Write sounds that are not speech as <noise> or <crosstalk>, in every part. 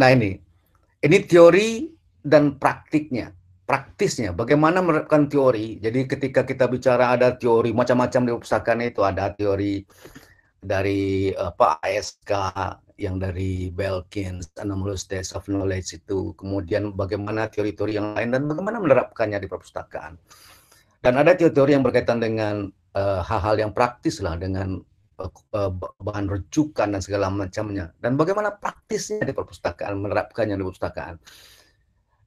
Nah ini, ini teori dan praktiknya, praktisnya. Bagaimana menerapkan teori? Jadi ketika kita bicara ada teori macam-macam di perpustakaan itu ada teori dari apa ASK yang dari Belkins, Anomalous test of Knowledge itu, kemudian bagaimana teori-teori yang lain dan bagaimana menerapkannya di perpustakaan. Dan ada teori-teori yang berkaitan dengan eh, hal-hal uh, yang praktis lah dengan Eh, bahan rujukan dan segala macamnya. Dan bagaimana praktisnya di perpustakaan, menerapkannya di perpustakaan.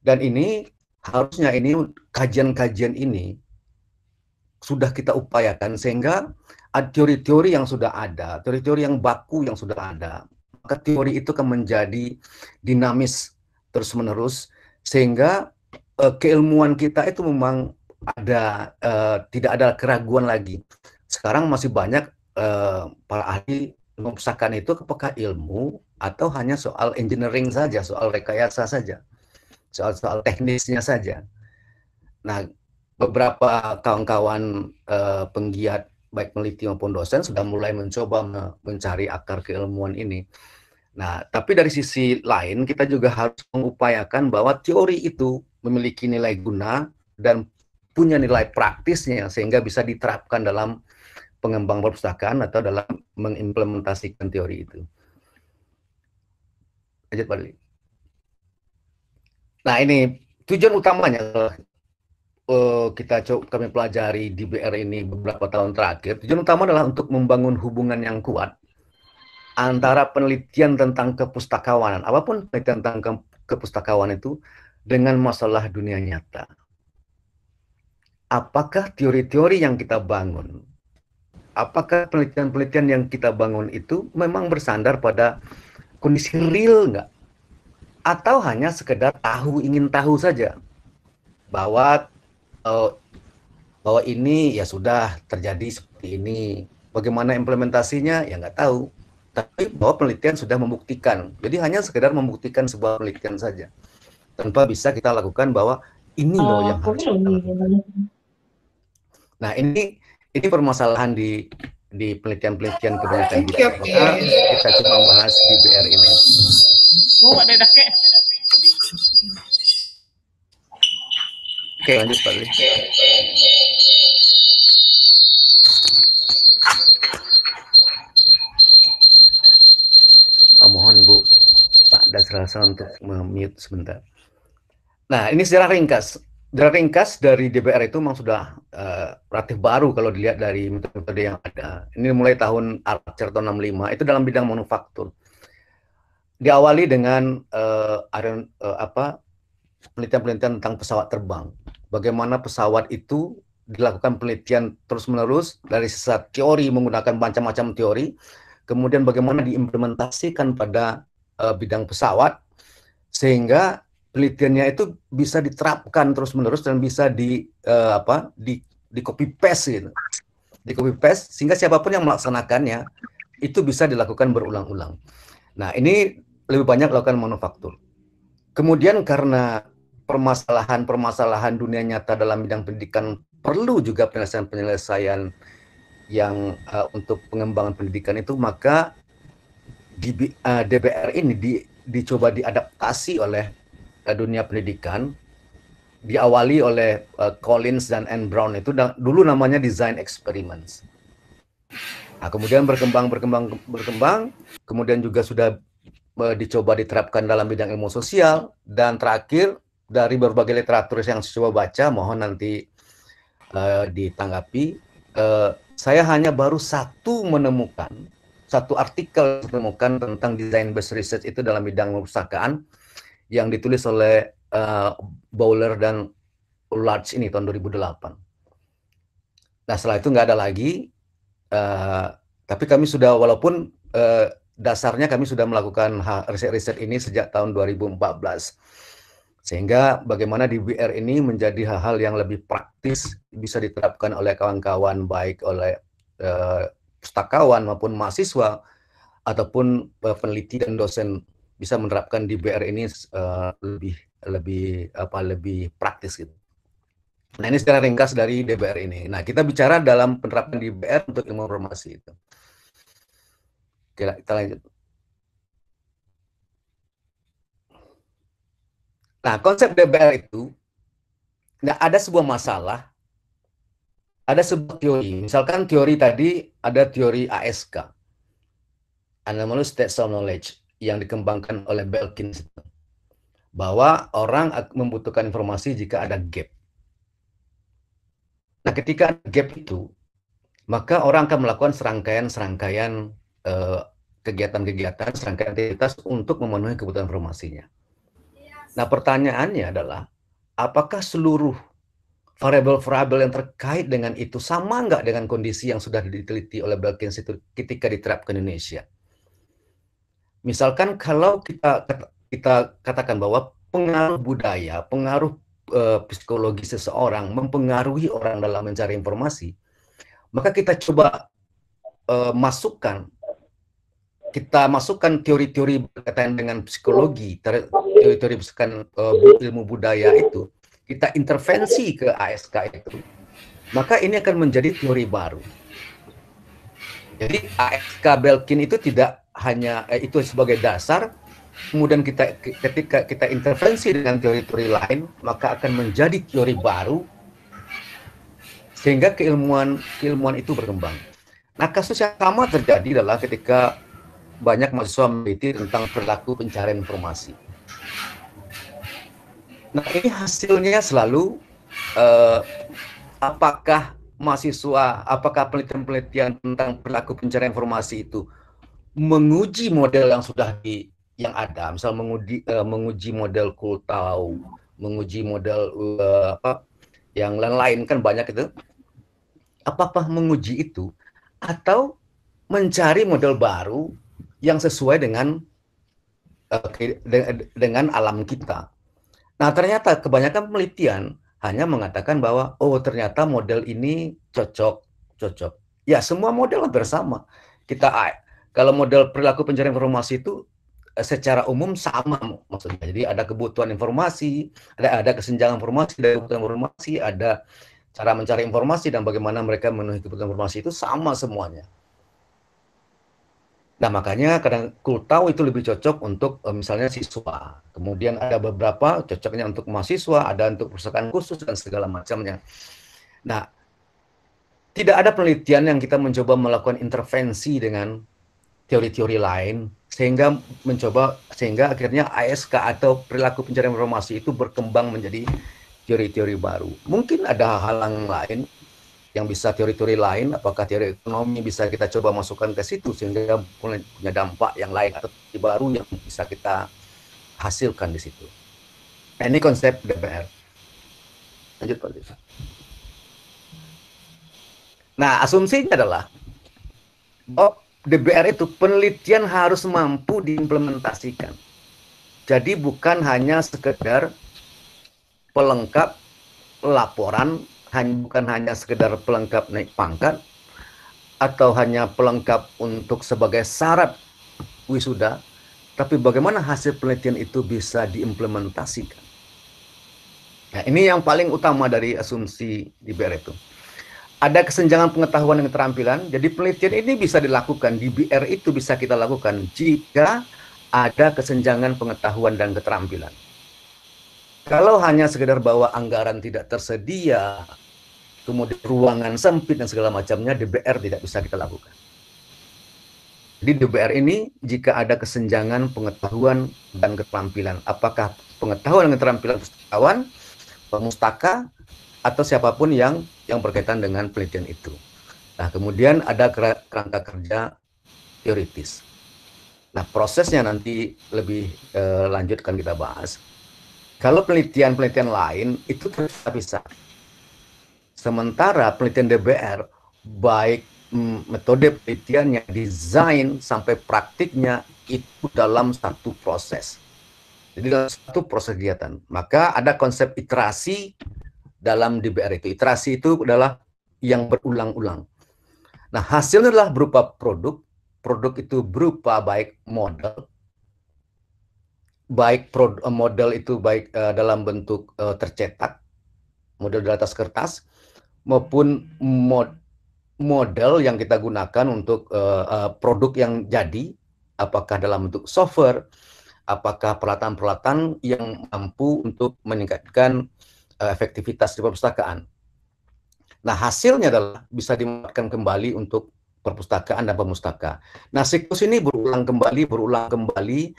Dan ini harusnya ini kajian-kajian ini sudah kita upayakan sehingga teori-teori yang sudah ada, teori-teori yang baku yang sudah ada, maka teori itu akan menjadi dinamis terus-menerus sehingga uh, keilmuan kita itu memang ada uh, tidak ada keraguan lagi. Sekarang masih banyak Eh, para ahli mengusahakan itu apakah ilmu atau hanya soal engineering saja, soal rekayasa saja, soal-soal teknisnya saja. Nah, beberapa kawan-kawan uh, penggiat baik peneliti maupun dosen sudah mulai mencoba mencari akar keilmuan ini. Nah, tapi dari sisi lain kita juga harus mengupayakan bahwa teori itu memiliki nilai guna dan punya nilai praktisnya sehingga bisa diterapkan dalam pengembang perpustakaan atau dalam mengimplementasikan teori itu. Lanjut balik. Nah ini tujuan utamanya uh, kita coba kami pelajari di BR ini beberapa tahun terakhir. Tujuan utama adalah untuk membangun hubungan yang kuat antara penelitian tentang kepustakawanan, apapun penelitian tentang ke kepustakawan itu dengan masalah dunia nyata. Apakah teori-teori yang kita bangun apakah penelitian-penelitian yang kita bangun itu memang bersandar pada kondisi real nggak? Atau hanya sekedar tahu ingin tahu saja bahwa uh, bahwa ini ya sudah terjadi seperti ini. Bagaimana implementasinya ya nggak tahu. Tapi bahwa penelitian sudah membuktikan. Jadi hanya sekedar membuktikan sebuah penelitian saja. Tanpa bisa kita lakukan bahwa ini loh oh, yang harus kita lakukan. Nah ini ini permasalahan di di penelitian-penelitian kebanyakan di kita, kita cuma bahas di BR ini. Oh, ada dake. Oke, lanjut Pak Lee. Oh, mohon Bu Pak Dasrasa untuk mute sebentar. Nah, ini sejarah ringkas. Sejarah ringkas dari DBR itu memang sudah relatif baru kalau dilihat dari metode yang ada. Ini mulai tahun Archer tahun 65 itu dalam bidang manufaktur. Diawali dengan uh, eh, aren, uh, eh, apa penelitian-penelitian tentang pesawat terbang. Bagaimana pesawat itu dilakukan penelitian terus-menerus dari sesat teori menggunakan macam-macam teori, kemudian bagaimana diimplementasikan pada uh, bidang pesawat sehingga penelitiannya itu bisa diterapkan terus-menerus dan bisa di uh, apa di di copy paste gitu. Di copy paste sehingga siapapun yang melaksanakannya itu bisa dilakukan berulang-ulang. Nah, ini lebih banyak lakukan manufaktur. Kemudian karena permasalahan-permasalahan dunia nyata dalam bidang pendidikan perlu juga penyelesaian-penyelesaian yang uh, untuk pengembangan pendidikan itu maka di, uh, eh, DBR ini di, dicoba diadaptasi oleh uh, dunia pendidikan diawali oleh uh, Collins dan Anne Brown itu dulu namanya design experiments. Nah, kemudian berkembang berkembang berkembang, kemudian juga sudah uh, dicoba diterapkan dalam bidang ilmu sosial dan terakhir dari berbagai literatur yang saya coba baca, mohon nanti uh, ditanggapi. Uh, saya hanya baru satu menemukan satu artikel menemukan tentang design based research itu dalam bidang perpustakaan yang ditulis oleh Eh, bowler dan Large ini tahun 2008. Nah setelah itu nggak ada lagi, uh, tapi kami sudah walaupun uh, dasarnya kami sudah melakukan riset-riset ini sejak tahun 2014. Sehingga bagaimana di ini menjadi hal-hal yang lebih praktis bisa diterapkan oleh kawan-kawan baik oleh uh, pustakawan maupun mahasiswa ataupun peneliti dan dosen bisa menerapkan di ini uh, lebih lebih apa lebih praktis gitu. Nah ini secara ringkas dari DBR ini. Nah kita bicara dalam penerapan DBR untuk ilmu informasi itu. Oke, kita lanjut. Nah konsep DBR itu, nah ada sebuah masalah, ada sebuah teori. Misalkan teori tadi ada teori ASK, Anomalous State of Knowledge, yang dikembangkan oleh Belkin bahwa orang membutuhkan informasi jika ada gap. Nah, ketika gap itu, maka orang akan melakukan serangkaian-serangkaian eh, kegiatan-kegiatan, serangkaian aktivitas untuk memenuhi kebutuhan informasinya. Nah, pertanyaannya adalah, apakah seluruh variabel-variabel yang terkait dengan itu sama nggak dengan kondisi yang sudah diteliti oleh Belkin itu ketika diterapkan Indonesia? Misalkan kalau kita kita katakan bahwa pengaruh budaya, pengaruh uh, psikologi seseorang mempengaruhi orang dalam mencari informasi, maka kita coba uh, masukkan kita masukkan teori-teori berkaitan dengan psikologi, teori-teori berkaitan uh, ilmu budaya itu, kita intervensi ke ASK itu, maka ini akan menjadi teori baru. Jadi ASK Belkin itu tidak hanya eh, itu sebagai dasar, kemudian kita ketika kita intervensi dengan teori-teori lain maka akan menjadi teori baru sehingga keilmuan keilmuan itu berkembang. Nah kasus yang sama terjadi adalah ketika banyak mahasiswa meneliti tentang perilaku pencarian informasi. Nah ini hasilnya selalu eh, apakah mahasiswa, apakah penelitian-penelitian tentang perilaku pencarian informasi itu menguji model yang sudah di yang ada, misal menguji, uh, menguji model kultau, menguji model uh, apa yang lain-lain kan banyak itu. Apakah menguji itu atau mencari model baru yang sesuai dengan uh, de, dengan alam kita. Nah, ternyata kebanyakan penelitian hanya mengatakan bahwa oh ternyata model ini cocok, cocok. Ya, semua model bersama. Kita kalau model perilaku pencarian informasi itu secara umum sama maksudnya. Jadi ada kebutuhan informasi, ada ada kesenjangan informasi, ada kebutuhan informasi, ada cara mencari informasi dan bagaimana mereka memenuhi kebutuhan informasi itu sama semuanya. Nah makanya kadang kultau itu lebih cocok untuk eh, misalnya siswa. Kemudian ada beberapa cocoknya untuk mahasiswa, ada untuk perusahaan khusus dan segala macamnya. Nah tidak ada penelitian yang kita mencoba melakukan intervensi dengan teori-teori lain sehingga mencoba sehingga akhirnya ASK atau perilaku pencarian informasi itu berkembang menjadi teori-teori baru. Mungkin ada hal halang lain yang bisa teori-teori lain, apakah teori ekonomi bisa kita coba masukkan ke situ sehingga punya dampak yang lain atau teori baru yang bisa kita hasilkan di situ. Nah, ini konsep DPR. Lanjut Pak Desa. Nah, asumsinya adalah oh, DBR itu penelitian harus mampu diimplementasikan. Jadi bukan hanya sekedar pelengkap laporan, bukan hanya sekedar pelengkap naik pangkat atau hanya pelengkap untuk sebagai syarat wisuda, tapi bagaimana hasil penelitian itu bisa diimplementasikan. Nah, ini yang paling utama dari asumsi DBR itu ada kesenjangan pengetahuan dan keterampilan. Jadi penelitian ini bisa dilakukan di BR itu bisa kita lakukan jika ada kesenjangan pengetahuan dan keterampilan. Kalau hanya sekedar bahwa anggaran tidak tersedia, kemudian ruangan sempit dan segala macamnya, DBR tidak bisa kita lakukan. Di DBR ini jika ada kesenjangan pengetahuan dan keterampilan, apakah pengetahuan dan keterampilan pustakawan, pemustaka, atau siapapun yang yang berkaitan dengan penelitian itu. Nah, kemudian ada kerangka kerja teoritis. Nah, prosesnya nanti lebih eh, lanjut akan kita bahas. Kalau penelitian-penelitian lain itu terpisah bisa. Sementara penelitian DBR baik mm, metode penelitiannya, desain sampai praktiknya itu dalam satu proses. Jadi dalam satu proses kegiatan. Maka ada konsep iterasi dalam DBR itu. Iterasi itu adalah yang berulang-ulang. Nah, hasilnya adalah berupa produk. Produk itu berupa baik model, baik eh, model itu baik uh, dalam bentuk uh, tercetak, model di atas kertas, maupun mod, model yang kita gunakan untuk uh, uh, produk yang jadi, apakah dalam bentuk software, apakah peralatan-peralatan yang mampu untuk meningkatkan Eh, efektivitas di perpustakaan. Nah, hasilnya adalah bisa dimanfaatkan kembali untuk perpustakaan dan pemustaka. Nah, siklus ini berulang kembali, berulang kembali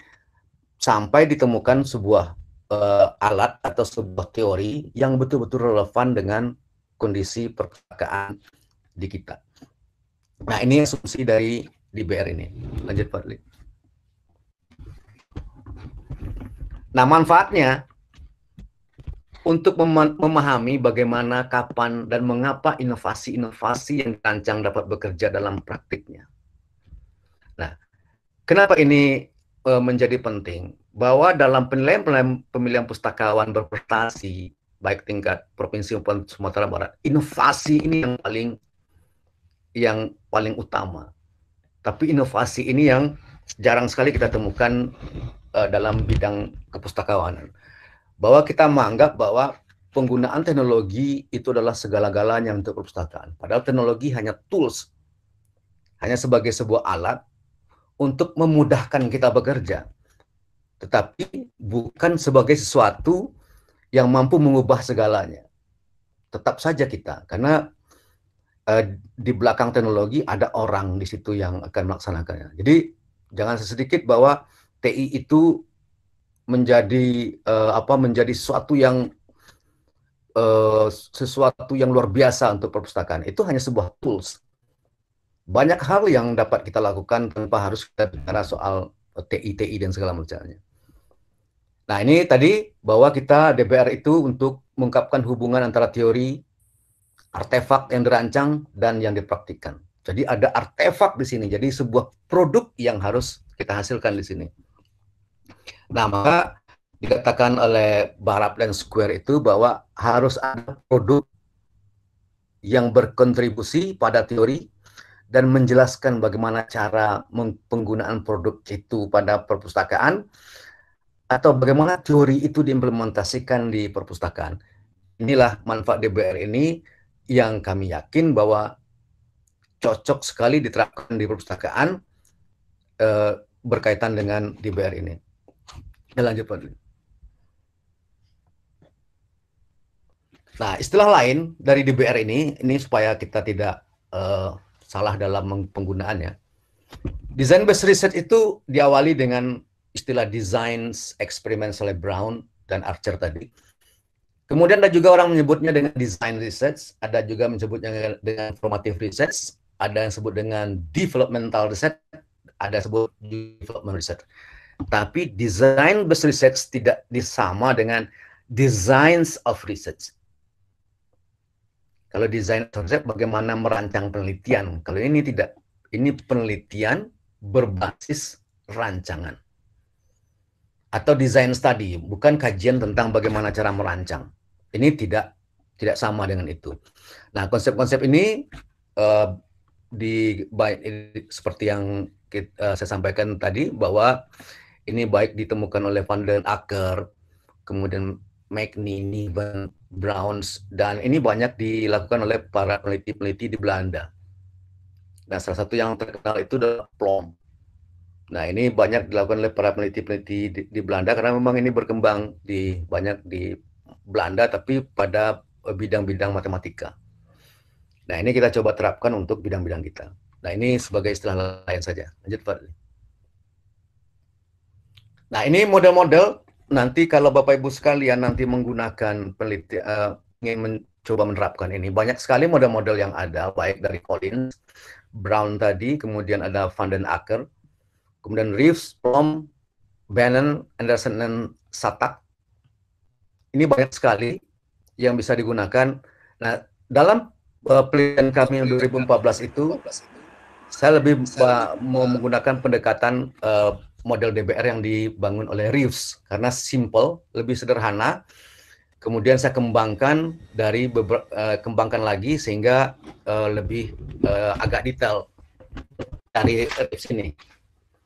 sampai ditemukan sebuah uh, alat atau sebuah teori yang betul-betul relevan dengan kondisi perpustakaan di kita. Nah, ini asumsi dari DBR ini. Lanjut, Pak Nah, manfaatnya untuk memahami bagaimana, kapan, dan mengapa inovasi-inovasi yang dirancang dapat bekerja dalam praktiknya. Nah, kenapa ini e, menjadi penting? Bahwa dalam penilaian pemilihan pustakawan berprestasi, baik tingkat provinsi maupun Sumatera Barat, inovasi ini yang paling yang paling utama. Tapi inovasi ini yang jarang sekali kita temukan uh, dalam bidang kepustakawanan bahwa kita menganggap bahwa penggunaan teknologi itu adalah segala-galanya untuk perpustakaan. Padahal teknologi hanya tools, hanya sebagai sebuah alat untuk memudahkan kita bekerja. Tetapi bukan sebagai sesuatu yang mampu mengubah segalanya. Tetap saja kita, karena eh, di belakang teknologi ada orang di situ yang akan melaksanakannya. Jadi jangan sesedikit bahwa TI itu menjadi uh, apa menjadi sesuatu yang uh, sesuatu yang luar biasa untuk perpustakaan itu hanya sebuah tools banyak hal yang dapat kita lakukan tanpa harus kita bicara soal eh, TI TI dan segala macamnya nah ini tadi bahwa kita DBR itu untuk mengungkapkan hubungan antara teori artefak yang dirancang dan yang dipraktikkan jadi ada artefak di sini jadi sebuah produk yang harus kita hasilkan di sini Nah, maka dikatakan oleh dan Square itu bahwa harus ada produk yang berkontribusi pada teori dan menjelaskan bagaimana cara penggunaan produk itu pada perpustakaan atau bagaimana teori itu diimplementasikan di perpustakaan. Inilah manfaat DBR ini yang kami yakin bahwa cocok sekali diterapkan di perpustakaan eh, berkaitan dengan DBR ini. Ya, lanjut, Pak. Nah, istilah lain dari DBR ini, ini supaya kita tidak uh, salah dalam penggunaannya. Design based research itu diawali dengan istilah designs eksperimen oleh Brown dan Archer tadi. Kemudian ada juga orang menyebutnya dengan design research, ada juga menyebutnya dengan formative research, ada yang sebut dengan developmental research, ada yang sebut development research. Tapi design based research tidak disama dengan designs of research. Kalau design konsep bagaimana merancang penelitian. Kalau ini tidak, ini penelitian berbasis rancangan. Atau design study, bukan kajian tentang bagaimana cara merancang. Ini tidak tidak sama dengan itu. Nah, konsep-konsep ini uh, di seperti yang kita, uh, eh, saya sampaikan tadi bahwa ini baik ditemukan oleh Van den Acker, kemudian McNeely, Van Browns, dan ini banyak dilakukan oleh para peneliti-peneliti di Belanda. Nah, salah satu yang terkenal itu adalah plom. Nah, ini banyak dilakukan oleh para peneliti-peneliti di, di Belanda karena memang ini berkembang di banyak di Belanda tapi pada eh, bidang-bidang matematika. Nah, ini kita coba terapkan untuk bidang-bidang kita. Nah, ini sebagai istilah lain saja. Lanjut, Pak. Nah, ini model-model nanti kalau Bapak Ibu sekalian nanti menggunakan peneliti uh, ingin mencoba menerapkan ini. Banyak sekali model-model yang ada baik dari Collins, Brown tadi, kemudian ada Van den Acker, kemudian Reeves, Plom, Bannon, Anderson dan Satak. Ini banyak sekali yang bisa digunakan. Nah, dalam uh, penelitian kami yang 2014 itu saya lebih eh, mau menggunakan pendekatan uh, model DBR yang dibangun oleh Reeves karena simple, lebih sederhana. Kemudian saya kembangkan dari beber, uh, kembangkan lagi sehingga uh, lebih uh, agak detail dari Reeves ini.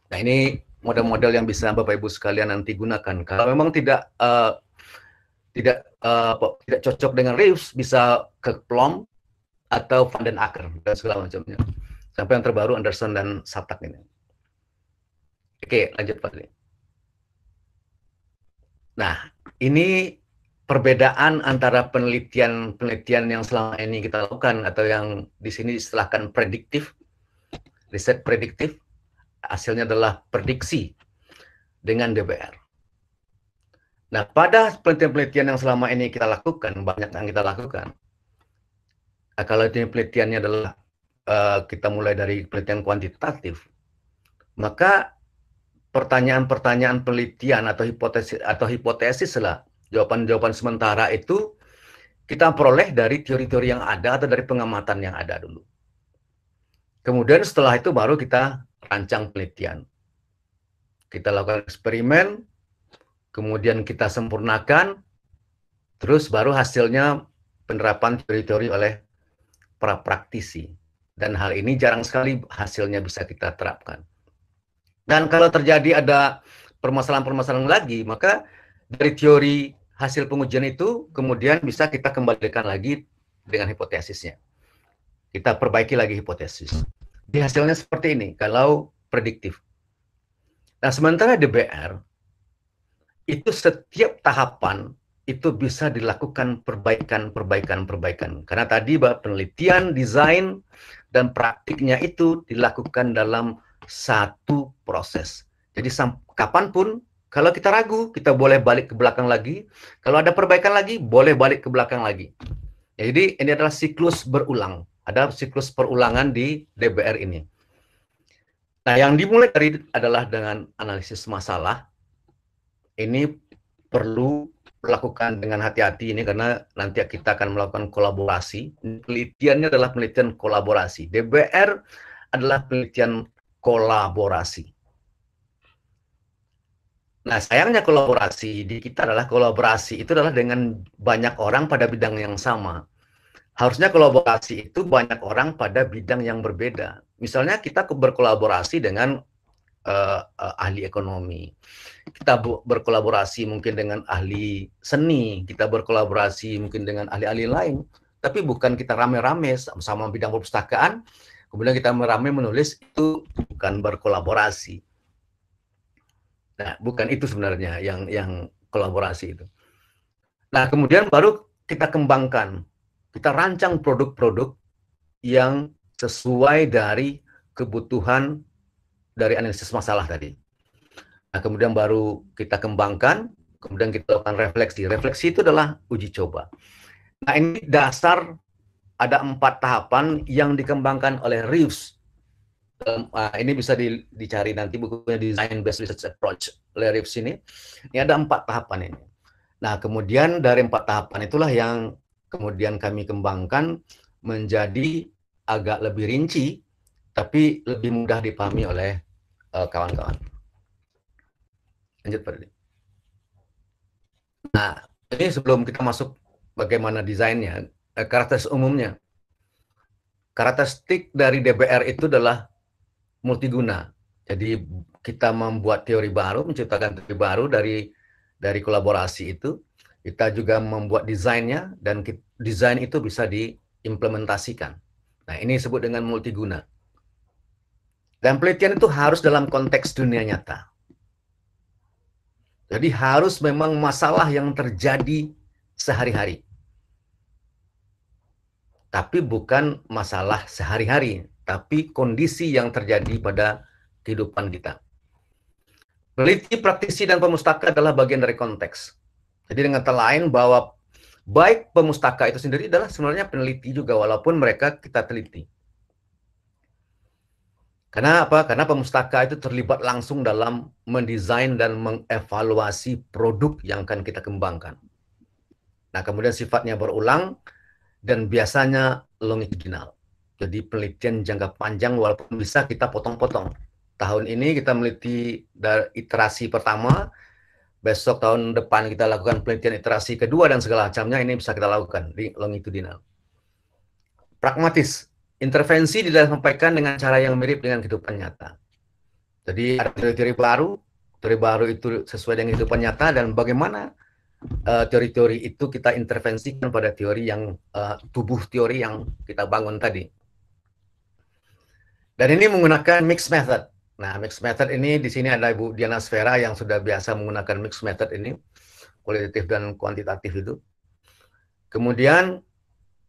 Nah ini model-model yang bisa Bapak Ibu sekalian nanti gunakan. Kalau memang tidak uh, tidak uh, tidak cocok dengan Reeves bisa ke Plom atau Van den Acker dan segala macamnya. Sampai yang terbaru Anderson dan Satak ini. Oke, lanjut Pak. Nah, ini perbedaan antara penelitian-penelitian yang selama ini kita lakukan atau yang di sini disetelahkan prediktif, riset prediktif, hasilnya adalah prediksi dengan DBR. Nah, pada penelitian-penelitian yang selama ini kita lakukan, banyak yang kita lakukan. Nah, kalau ini penelitiannya adalah uh, kita mulai dari penelitian kuantitatif, maka pertanyaan-pertanyaan penelitian atau hipotesis atau hipotesis lah jawaban-jawaban sementara itu kita peroleh dari teori-teori yang ada atau dari pengamatan yang ada dulu. Kemudian setelah itu baru kita rancang penelitian. Kita lakukan eksperimen, kemudian kita sempurnakan, terus baru hasilnya penerapan teori-teori oleh para praktisi. Dan hal ini jarang sekali hasilnya bisa kita terapkan. Dan kalau terjadi ada permasalahan-permasalahan lagi, maka dari teori hasil pengujian itu kemudian bisa kita kembalikan lagi dengan hipotesisnya. Kita perbaiki lagi hipotesis. Di hasilnya seperti ini, kalau prediktif. Nah, sementara DBR itu setiap tahapan itu bisa dilakukan perbaikan, perbaikan, perbaikan. Karena tadi penelitian, desain, dan praktiknya itu dilakukan dalam satu proses. Jadi kapanpun kalau kita ragu, kita boleh balik ke belakang lagi. Kalau ada perbaikan lagi, boleh balik ke belakang lagi. Jadi ini adalah siklus berulang. Ada siklus perulangan di DBR ini. Nah, yang dimulai dari adalah dengan analisis masalah. Ini perlu lakukan dengan hati-hati ini karena nanti kita akan melakukan kolaborasi. Penelitiannya adalah penelitian kolaborasi. DBR adalah penelitian kolaborasi. Nah, sayangnya kolaborasi di kita adalah kolaborasi itu adalah dengan banyak orang pada bidang yang sama. Harusnya kolaborasi itu banyak orang pada bidang yang berbeda. Misalnya kita berkolaborasi dengan uh, uh, ahli ekonomi. Kita berkolaborasi mungkin dengan ahli seni, kita berkolaborasi mungkin dengan ahli-ahli lain, tapi bukan kita rame-rame sama bidang perpustakaan, kemudian kita meramai menulis itu bukan berkolaborasi. Nah, bukan itu sebenarnya yang yang kolaborasi itu. Nah, kemudian baru kita kembangkan, kita rancang produk-produk yang sesuai dari kebutuhan dari analisis masalah tadi. Nah, kemudian baru kita kembangkan, kemudian kita lakukan refleksi. Refleksi itu adalah uji coba. Nah, ini dasar ada empat tahapan yang dikembangkan oleh Reeves. Um, uh, ini bisa di, dicari nanti bukunya Design Based Research Approach oleh Reeves ini. Ini ada empat tahapan ini. Nah, kemudian dari empat tahapan itulah yang kemudian kami kembangkan menjadi agak lebih rinci, tapi lebih mudah dipahami oleh eh, kawan-kawan. Uh, Lanjut, Pak Nah, ini sebelum kita masuk bagaimana desainnya, eh, karakteristik umumnya. Karakteristik dari DBR itu adalah multiguna. Jadi kita membuat teori baru, menciptakan teori baru dari dari kolaborasi itu. Kita juga membuat desainnya dan desain itu bisa diimplementasikan. Nah, ini disebut dengan multiguna. Dan penelitian itu harus dalam konteks dunia nyata. Jadi harus memang masalah yang terjadi sehari-hari tapi bukan masalah sehari-hari, tapi kondisi yang terjadi pada kehidupan kita. Peneliti, praktisi, dan pemustaka adalah bagian dari konteks. Jadi dengan kata lain bahwa baik pemustaka itu sendiri adalah sebenarnya peneliti juga walaupun mereka kita teliti. Karena apa? Karena pemustaka itu terlibat langsung dalam mendesain dan mengevaluasi produk yang akan kita kembangkan. Nah, kemudian sifatnya berulang, dan biasanya longitudinal. Jadi penelitian jangka panjang walaupun bisa kita potong-potong. Tahun ini kita meneliti dari iterasi pertama, besok tahun depan kita lakukan penelitian iterasi kedua dan segala macamnya ini bisa kita lakukan di longitudinal. Pragmatis, intervensi disampaikan dengan cara yang mirip dengan kehidupan nyata. Jadi ada teori-teori baru, teori baru itu sesuai dengan kehidupan nyata dan bagaimana Eh, teori-teori uh, itu kita intervensikan pada teori yang uh, tubuh teori yang kita bangun tadi. Dan ini menggunakan mixed method. Nah, mixed method ini di sini ada Ibu Diana Sfera yang sudah biasa menggunakan mixed method ini, kualitatif dan kuantitatif itu. Kemudian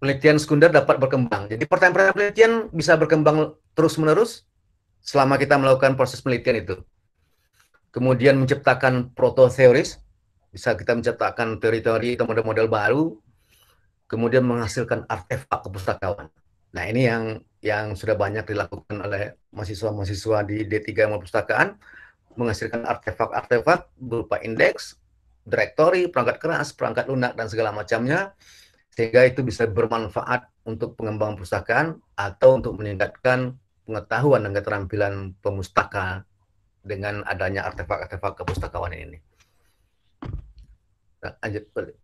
penelitian sekunder dapat berkembang. Jadi pertanyaan-pertanyaan penelitian bisa berkembang terus-menerus selama kita melakukan proses penelitian itu. Kemudian menciptakan proto-teoris, bisa kita menciptakan teritori atau model-model baru, kemudian menghasilkan artefak kepustakaan. Nah ini yang yang sudah banyak dilakukan oleh mahasiswa-mahasiswa di D3 perpustakaan, menghasilkan artefak-artefak berupa indeks, direktori, perangkat keras, perangkat lunak, dan segala macamnya, sehingga itu bisa bermanfaat untuk pengembangan perpustakaan atau untuk meningkatkan pengetahuan dan keterampilan pemustaka dengan adanya artefak-artefak kepustakaan ini. Nah, lanjut boleh.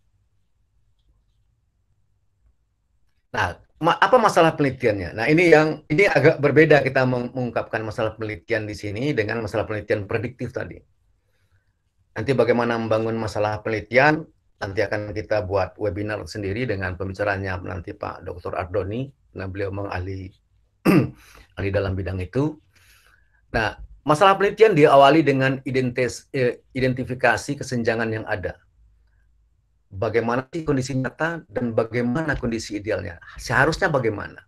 Nah, ma apa masalah penelitiannya? Nah, ini yang ini agak berbeda kita mengungkapkan masalah penelitian di sini dengan masalah penelitian prediktif tadi. Nanti bagaimana membangun masalah penelitian, nanti akan kita buat webinar sendiri dengan pembicaranya nanti Pak Dr. Ardoni, nah beliau mengahli <clears throat> ahli dalam bidang itu. Nah, masalah penelitian diawali dengan identes, eh, identifikasi kesenjangan yang ada bagaimana sih kondisi nyata dan bagaimana kondisi idealnya. Seharusnya bagaimana?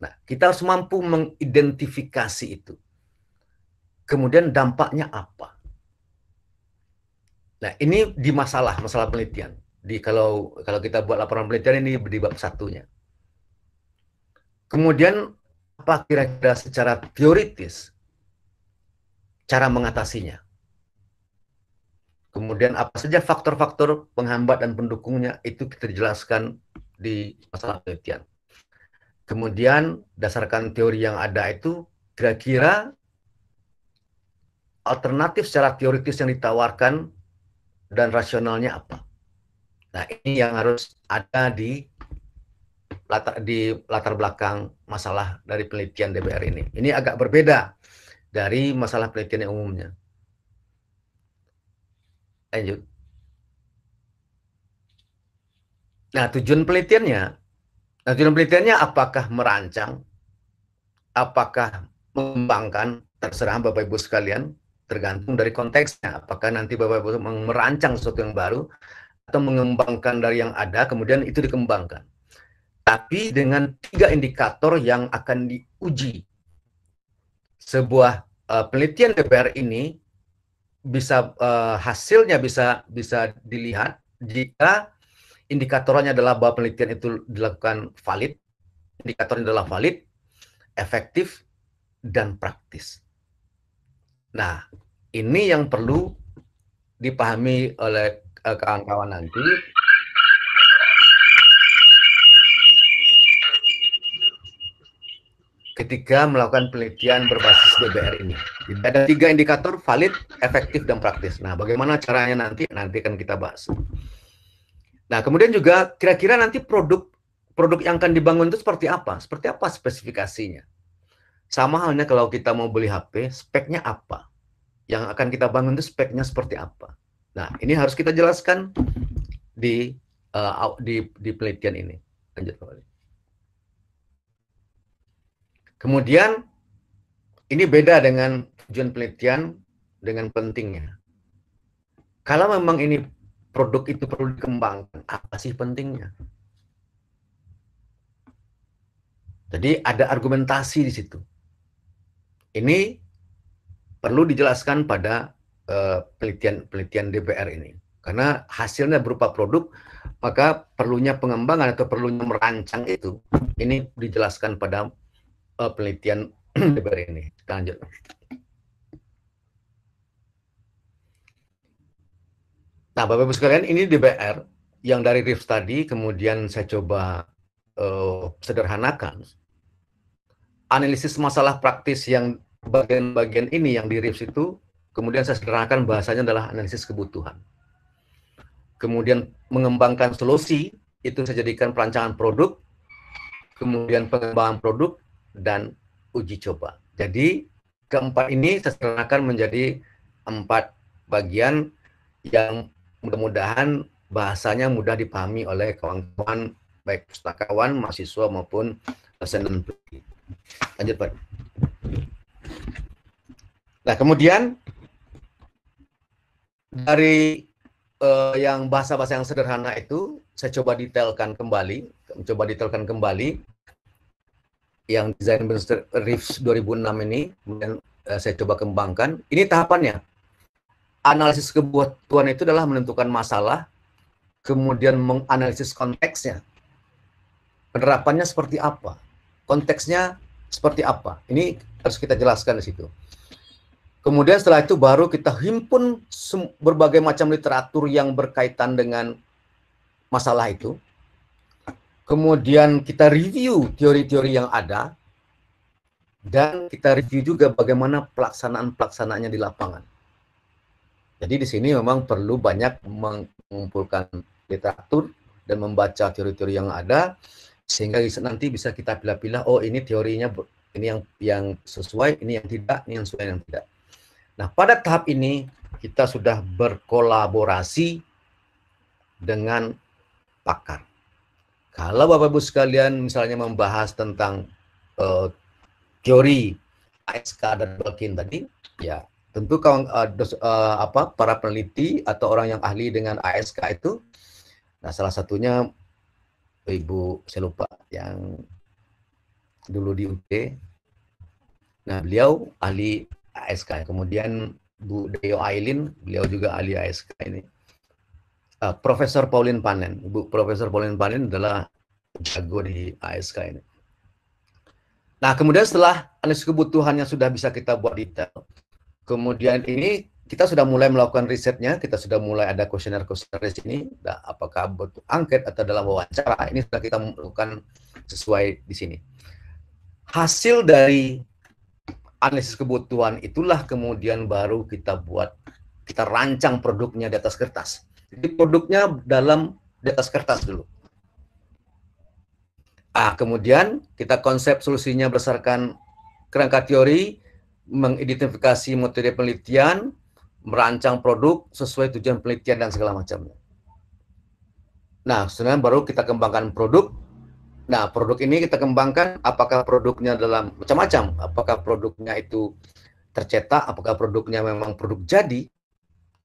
Nah, kita harus mampu mengidentifikasi itu. Kemudian dampaknya apa? Nah, ini di masalah masalah penelitian. Di kalau kalau kita buat laporan penelitian ini di bab satunya. Kemudian apa kira-kira secara teoritis cara mengatasinya? Kemudian apa saja faktor-faktor penghambat dan pendukungnya itu kita jelaskan di masalah penelitian. Kemudian dasarkan teori yang ada itu kira-kira alternatif secara teoritis yang ditawarkan dan rasionalnya apa. Nah, ini yang harus ada di latar di latar belakang masalah dari penelitian DBR ini. Ini agak berbeda dari masalah penelitian yang umumnya lanjut nah tujuan penelitiannya nah, tujuan penelitiannya apakah merancang apakah mengembangkan terserah bapak ibu sekalian tergantung dari konteksnya apakah nanti bapak ibu merancang sesuatu yang baru atau mengembangkan dari yang ada kemudian itu dikembangkan tapi dengan tiga indikator yang akan diuji sebuah uh, penelitian DPR ini bisa uh, hasilnya bisa bisa dilihat jika indikatornya adalah bahwa penelitian itu dilakukan valid, indikatornya adalah valid, efektif dan praktis. Nah, ini yang perlu dipahami oleh keangkawan eh, kawan-kawan nanti ketika melakukan penelitian berbasis DBR ini. Ada tiga indikator valid, efektif, dan praktis. Nah, bagaimana caranya nanti? Nanti akan kita bahas. Nah, kemudian juga kira-kira nanti produk produk yang akan dibangun itu seperti apa? Seperti apa spesifikasinya? Sama halnya kalau kita mau beli HP, speknya apa? Yang akan kita bangun itu speknya seperti apa? Nah, ini harus kita jelaskan di uh, di, di penelitian ini. Lanjut, Pak Kemudian ini beda dengan tujuan penelitian dengan pentingnya. Kalau memang ini produk itu perlu dikembangkan, apa sih pentingnya? Jadi ada argumentasi di situ. Ini perlu dijelaskan pada penelitian-penelitian eh, uh, DPR ini. Karena hasilnya berupa produk, maka perlunya pengembangan atau perlunya merancang itu, ini dijelaskan pada uh, penelitian <clears throat> lebar ini. Kita lanjut. Nah, Bapak-Ibu sekalian, ini DBR yang dari RIF tadi kemudian saya coba uh, sederhanakan. Analisis masalah praktis yang bagian-bagian ini yang di RIF itu kemudian saya sederhanakan bahasanya adalah analisis kebutuhan. Kemudian mengembangkan solusi itu saya jadikan perancangan produk, kemudian pengembangan produk, dan uji coba. Jadi keempat ini seserakan menjadi empat bagian yang mudah-mudahan bahasanya mudah dipahami oleh kawan-kawan baik pustakawan, mahasiswa maupun dosen dan Lanjut Pak. Nah kemudian dari eh, yang bahasa-bahasa yang sederhana itu saya coba detailkan kembali, coba detailkan kembali yang desain Reeves 2006 ini kemudian uh, saya coba kembangkan. Ini tahapannya. Analisis kebutuhan itu adalah menentukan masalah, kemudian menganalisis konteksnya. Penerapannya seperti apa? Konteksnya seperti apa? Ini harus kita jelaskan di situ. Kemudian setelah itu baru kita himpun berbagai macam literatur yang berkaitan dengan masalah itu kemudian kita review teori-teori yang ada, dan kita review juga bagaimana pelaksanaan-pelaksanaannya di lapangan. Jadi di sini memang perlu banyak mengumpulkan literatur dan membaca teori-teori yang ada, sehingga nanti bisa kita pilih-pilih. oh ini teorinya ini yang yang sesuai, ini yang tidak, ini yang sesuai, yang tidak. Nah, pada tahap ini kita sudah berkolaborasi dengan pakar. Kalau Bapak Ibu sekalian misalnya membahas tentang uh, teori ASK dan Belkin tadi, ya tentu kawan uh, apa para peneliti atau orang yang ahli dengan ASK itu, nah salah satunya Ibu saya lupa yang dulu di UT, nah beliau ahli ASK, kemudian Bu Deo Ailin, beliau juga ahli ASK ini uh, Profesor Pauline Panen. Bu Profesor Pauline Panen adalah jago di ASK ini. Nah, kemudian setelah analisis kebutuhannya sudah bisa kita buat detail, kemudian ini kita sudah mulai melakukan risetnya, kita sudah mulai ada kuesioner-kuesioner di sini, apakah bentuk angket atau dalam wawancara, ini sudah kita melakukan sesuai di sini. Hasil dari analisis kebutuhan itulah kemudian baru kita buat, kita rancang produknya di atas kertas. Jadi produknya dalam di atas kertas dulu. Ah, kemudian kita konsep solusinya berdasarkan kerangka teori, mengidentifikasi metode penelitian, merancang produk sesuai tujuan penelitian dan segala macamnya. Nah, sebenarnya baru kita kembangkan produk. Nah, produk ini kita kembangkan apakah produknya dalam macam-macam, apakah produknya itu tercetak, apakah produknya memang produk jadi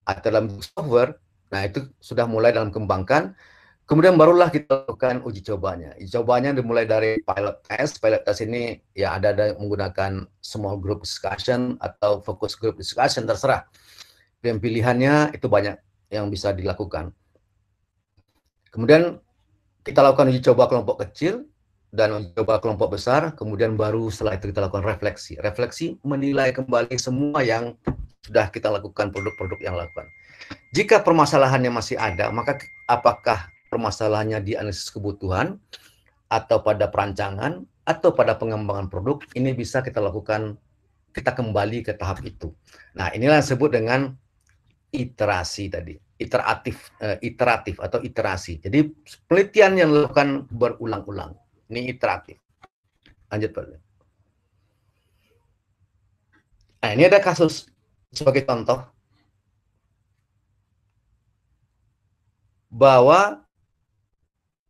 atau dalam software Nah, itu sudah mulai dalam kembangkan. Kemudian barulah kita lakukan uji cobanya. Uji cobanya dimulai dari pilot test. Pilot test ini ya ada, ada menggunakan small group discussion atau focus group discussion, terserah. Dan pilihannya itu banyak yang bisa dilakukan. Kemudian kita lakukan uji coba kelompok kecil dan uji coba kelompok besar. Kemudian baru setelah itu kita lakukan refleksi. Refleksi menilai kembali semua yang sudah kita lakukan produk-produk yang lakukan. Jika permasalahannya masih ada, maka apakah permasalahannya di analisis kebutuhan atau pada perancangan atau pada pengembangan produk, ini bisa kita lakukan kita kembali ke tahap itu. Nah, inilah yang disebut dengan iterasi tadi, iteratif uh, iteratif atau iterasi. Jadi penelitian yang dilakukan berulang-ulang. Ini iteratif. Lanjut Pak. Nah, ini ada kasus sebagai contoh bahwa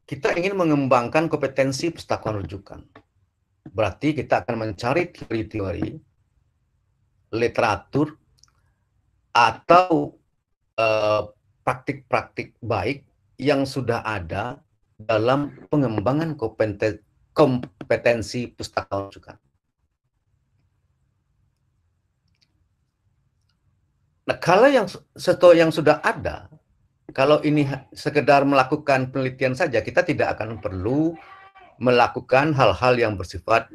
kita ingin mengembangkan kompetensi pustakawan rujukan. Berarti kita akan mencari teori-teori, literatur, atau eh, praktik-praktik eh, baik yang sudah ada dalam pengembangan kompetensi, pustakawan rujukan. Nah, kalau yang seto yang sudah ada, kalau ini sekedar melakukan penelitian saja, kita tidak akan perlu melakukan hal-hal yang bersifat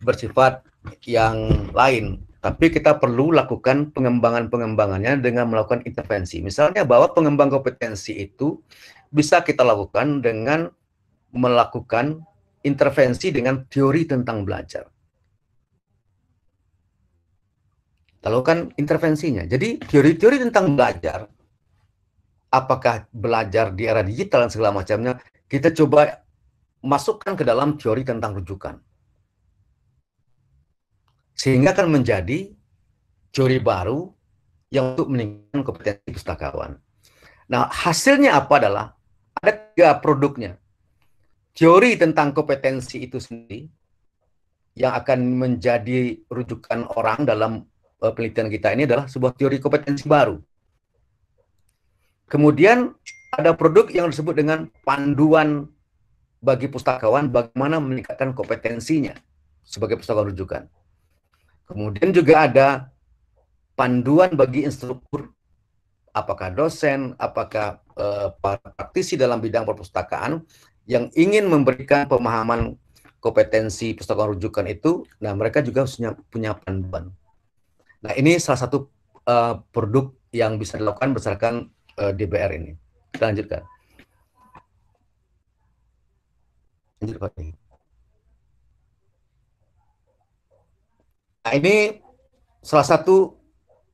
bersifat yang lain. Tapi kita perlu lakukan pengembangan-pengembangannya dengan melakukan intervensi. Misalnya bahwa pengembang kompetensi itu bisa kita lakukan dengan melakukan intervensi dengan teori tentang belajar. kan intervensinya. Jadi teori-teori tentang belajar, apakah belajar di era digital dan segala macamnya, kita coba masukkan ke dalam teori tentang rujukan. Sehingga akan menjadi teori baru yang untuk meningkatkan kompetensi pustakawan. Nah, hasilnya apa adalah ada tiga produknya. Teori tentang kompetensi itu sendiri yang akan menjadi rujukan orang dalam Eh, penelitian kita ini adalah sebuah teori kompetensi baru. Kemudian ada produk yang disebut dengan panduan bagi pustakawan bagaimana meningkatkan kompetensinya sebagai pustakawan rujukan. Kemudian juga ada panduan bagi instruktur, apakah dosen, apakah uh, praktisi dalam bidang perpustakaan yang ingin memberikan pemahaman kompetensi pustakawan rujukan itu, nah mereka juga harusnya punya panduan. Nah, ini salah satu uh, produk yang bisa dilakukan berdasarkan uh, eh, DBR ini. Kita lanjutkan. Lanjut, Pak. Nah, ini salah satu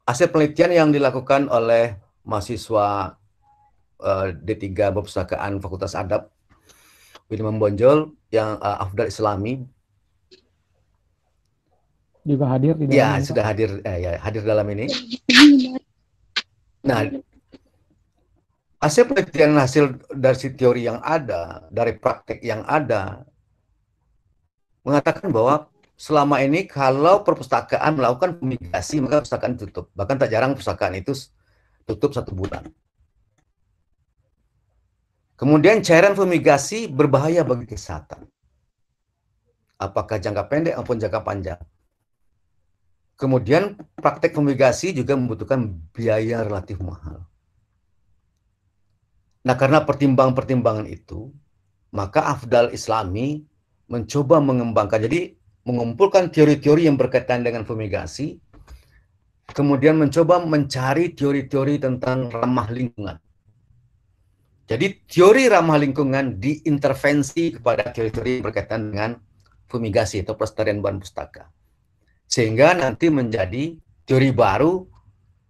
hasil penelitian yang dilakukan oleh mahasiswa uh, eh, D3 Perpustakaan Fakultas Adab William Bonjol yang uh, Afdal Islami juga hadir di ya, dalam ya sudah hadir eh, ya hadir dalam ini nah hasil penelitian hasil dari teori yang ada dari praktek yang ada mengatakan bahwa selama ini kalau perpustakaan melakukan migrasi maka perpustakaan tutup bahkan tak jarang perpustakaan itu tutup satu bulan kemudian cairan fumigasi berbahaya bagi kesehatan apakah jangka pendek maupun jangka panjang Kemudian praktek fumigasi juga membutuhkan biaya relatif mahal. Nah, karena pertimbangan-pertimbangan itu, maka Afdal Islami mencoba mengembangkan, jadi mengumpulkan teori-teori yang berkaitan dengan fumigasi, kemudian mencoba mencari teori-teori tentang ramah lingkungan. Jadi teori ramah lingkungan diintervensi kepada teori-teori berkaitan dengan fumigasi atau pelestarian bahan pustaka sehingga nanti menjadi teori baru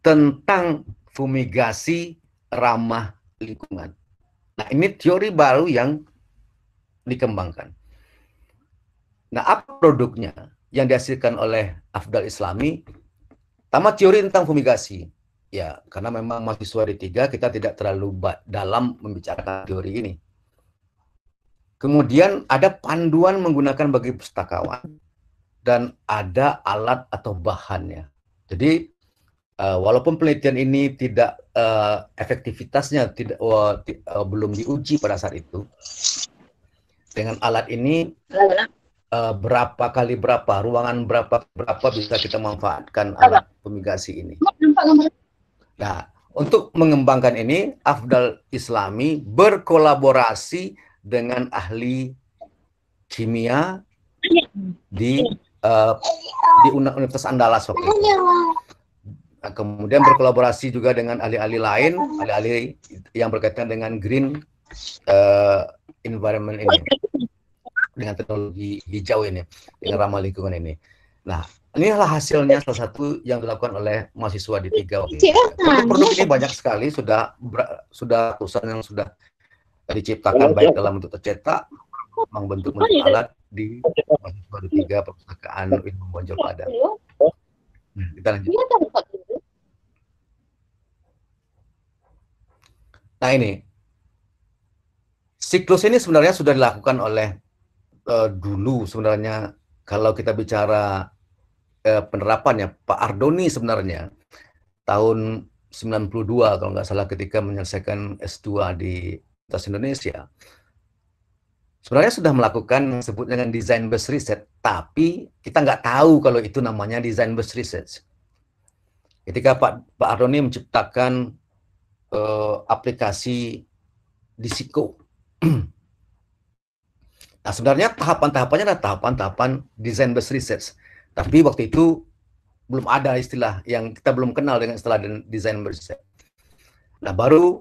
tentang fumigasi ramah lingkungan. Nah, ini teori baru yang dikembangkan. Nah, apa produknya yang dihasilkan oleh Afdal Islami? Pertama, teori tentang fumigasi. Ya, karena memang mahasiswa di tiga kita tidak terlalu dalam membicarakan teori ini. Kemudian ada panduan menggunakan bagi pustakawan dan ada alat atau bahannya. Jadi uh, walaupun penelitian ini tidak uh, efektivitasnya tidak uh, uh, belum diuji pada saat itu, dengan alat ini uh, berapa kali berapa ruangan berapa berapa bisa kita manfaatkan alat pemigasi ini. Nah, untuk mengembangkan ini Afdal Islami berkolaborasi dengan ahli kimia di iya uh, di Universitas Andalas waktu itu. Nah, kemudian berkolaborasi juga dengan ahli-ahli lain, ahli-ahli yang berkaitan dengan green uh, environment ini, dengan teknologi hijau ini, dengan ramah lingkungan ini. Nah, inilah hasilnya salah satu yang dilakukan oleh mahasiswa di tiga waktu Produk ini banyak sekali sudah sudah ratusan yang sudah diciptakan baik dalam bentuk tercetak membentuk-bentuk alat di mahasiswa tiga perpustakaan Ilmu Bonjol iya, pada Nah, iya. hmm, kita lanjut. Iya, nah ini, siklus ini sebenarnya sudah dilakukan oleh uh, dulu sebenarnya kalau kita bicara uh, eh, penerapannya Pak Ardoni sebenarnya tahun 92 kalau nggak salah ketika menyelesaikan S2 di Universitas Indonesia sebenarnya sudah melakukan sebut dengan design based research, tapi kita nggak tahu kalau itu namanya design based research. Ketika Pak Pak Aroni menciptakan uh, aplikasi Disiko. <clears throat> nah sebenarnya tahapan-tahapannya adalah tahapan-tahapan design based research. Tapi waktu itu belum ada istilah yang kita belum kenal dengan istilah design based research. Nah baru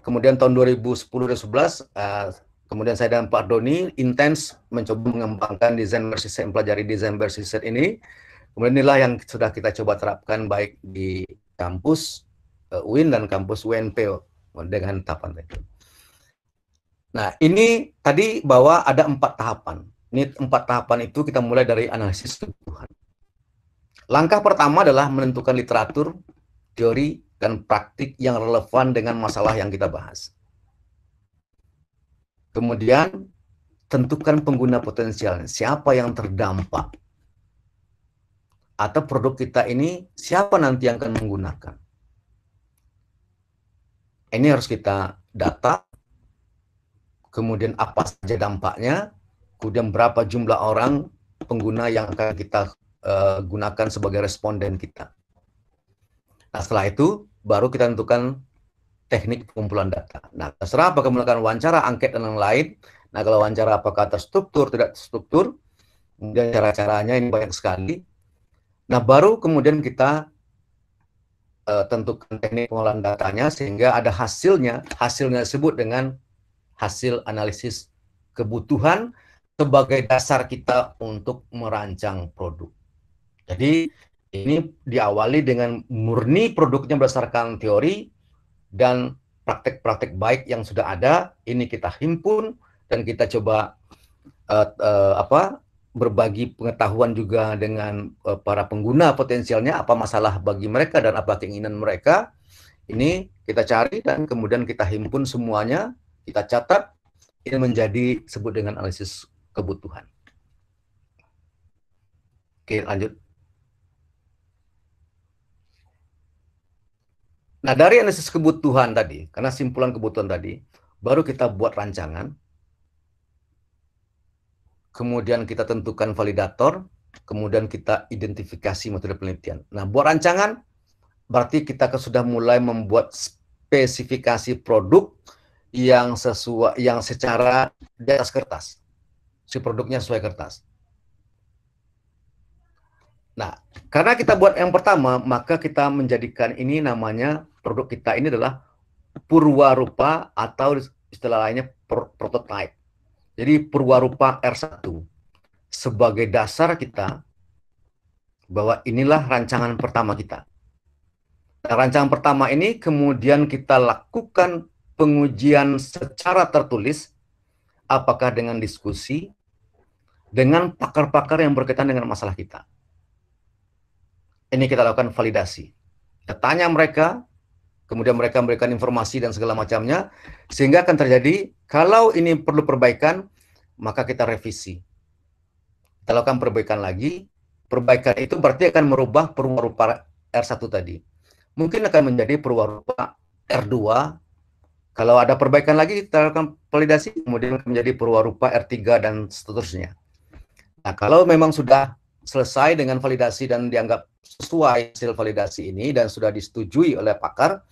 kemudian tahun 2010-2011 uh, Kemudian saya dan Pak Doni intens mencoba mengembangkan desain versi set, mempelajari desain versi set ini. Kemudian inilah yang sudah kita coba terapkan baik di kampus uh, eh, UIN dan kampus UNP oh, dengan tahapan itu. Nah, ini tadi bahwa ada empat tahapan. Ini empat tahapan itu kita mulai dari analisis kebutuhan. Langkah pertama adalah menentukan literatur, teori, dan praktik yang relevan dengan masalah yang kita bahas. Kemudian tentukan pengguna potensial, siapa yang terdampak. Atau produk kita ini siapa nanti yang akan menggunakan. Ini harus kita data, kemudian apa saja dampaknya, kemudian berapa jumlah orang pengguna yang akan kita uh, gunakan sebagai responden kita. Nah, setelah itu baru kita tentukan teknik pengumpulan data. Nah, terserah apakah menggunakan wawancara, angket, dan lain-lain. Nah, kalau wawancara apakah terstruktur, tidak terstruktur, kemudian cara-caranya ini banyak sekali. Nah, baru kemudian kita uh, tentukan teknik pengolahan datanya sehingga ada hasilnya, hasilnya disebut dengan hasil analisis kebutuhan sebagai dasar kita untuk merancang produk. Jadi, ini diawali dengan murni produknya berdasarkan teori, dan praktek-praktek baik yang sudah ada ini kita himpun dan kita coba uh, uh, apa berbagi pengetahuan juga dengan uh, para pengguna potensialnya apa masalah bagi mereka dan apa keinginan mereka ini kita cari dan kemudian kita himpun semuanya kita catat ini menjadi sebut dengan analisis kebutuhan oke lanjut Nah, dari analisis kebutuhan tadi, karena simpulan kebutuhan tadi, baru kita buat rancangan. Kemudian kita tentukan validator, kemudian kita identifikasi metode penelitian. Nah, buat rancangan berarti kita sudah mulai membuat spesifikasi produk yang sesuai yang secara di atas kertas. Si produknya sesuai kertas. Nah, karena kita buat yang pertama, maka kita menjadikan ini namanya produk kita ini adalah purwa rupa atau istilah lainnya pr prototype. Jadi purwa rupa R1 sebagai dasar kita bahwa inilah rancangan pertama kita. Nah, rancangan pertama ini kemudian kita lakukan pengujian secara tertulis apakah dengan diskusi dengan pakar-pakar yang berkaitan dengan masalah kita ini kita lakukan validasi. Kita tanya mereka, kemudian mereka memberikan informasi dan segala macamnya, sehingga akan terjadi kalau ini perlu perbaikan, maka kita revisi. Kita lakukan perbaikan lagi, perbaikan itu berarti akan merubah perwarupa R1 tadi. Mungkin akan menjadi perwarupa R2, kalau ada perbaikan lagi, kita lakukan validasi, kemudian menjadi perwarupa R3 dan seterusnya. Nah, kalau memang sudah selesai dengan validasi dan dianggap sesuai hasil validasi ini dan sudah disetujui oleh pakar,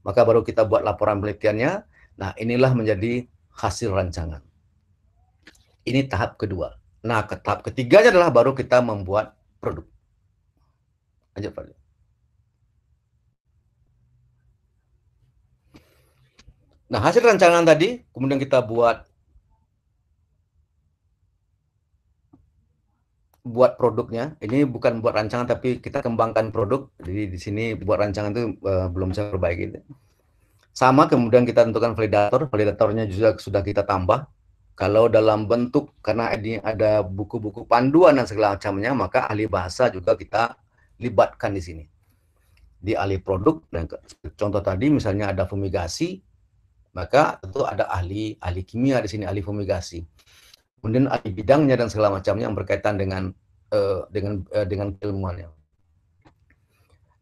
maka baru kita buat laporan penelitiannya. Nah, inilah menjadi hasil rancangan. Ini tahap kedua. Nah, ke tahap ketiganya adalah baru kita membuat produk. Lanjut, Pak. Nah, hasil rancangan tadi kemudian kita buat buat produknya. Ini bukan buat rancangan tapi kita kembangkan produk. Jadi di sini buat rancangan itu uh, belum saya perbaiki. Sama kemudian kita tentukan validator. Validatornya juga sudah kita tambah. Kalau dalam bentuk karena ini ada buku-buku panduan dan segala macamnya, maka ahli bahasa juga kita libatkan di sini. Di ahli produk dan contoh tadi misalnya ada fumigasi, maka tentu ada ahli ahli kimia di sini ahli fumigasi kemudian bidangnya dan segala macamnya yang berkaitan dengan uh, dengan uh, dengan keilmuannya.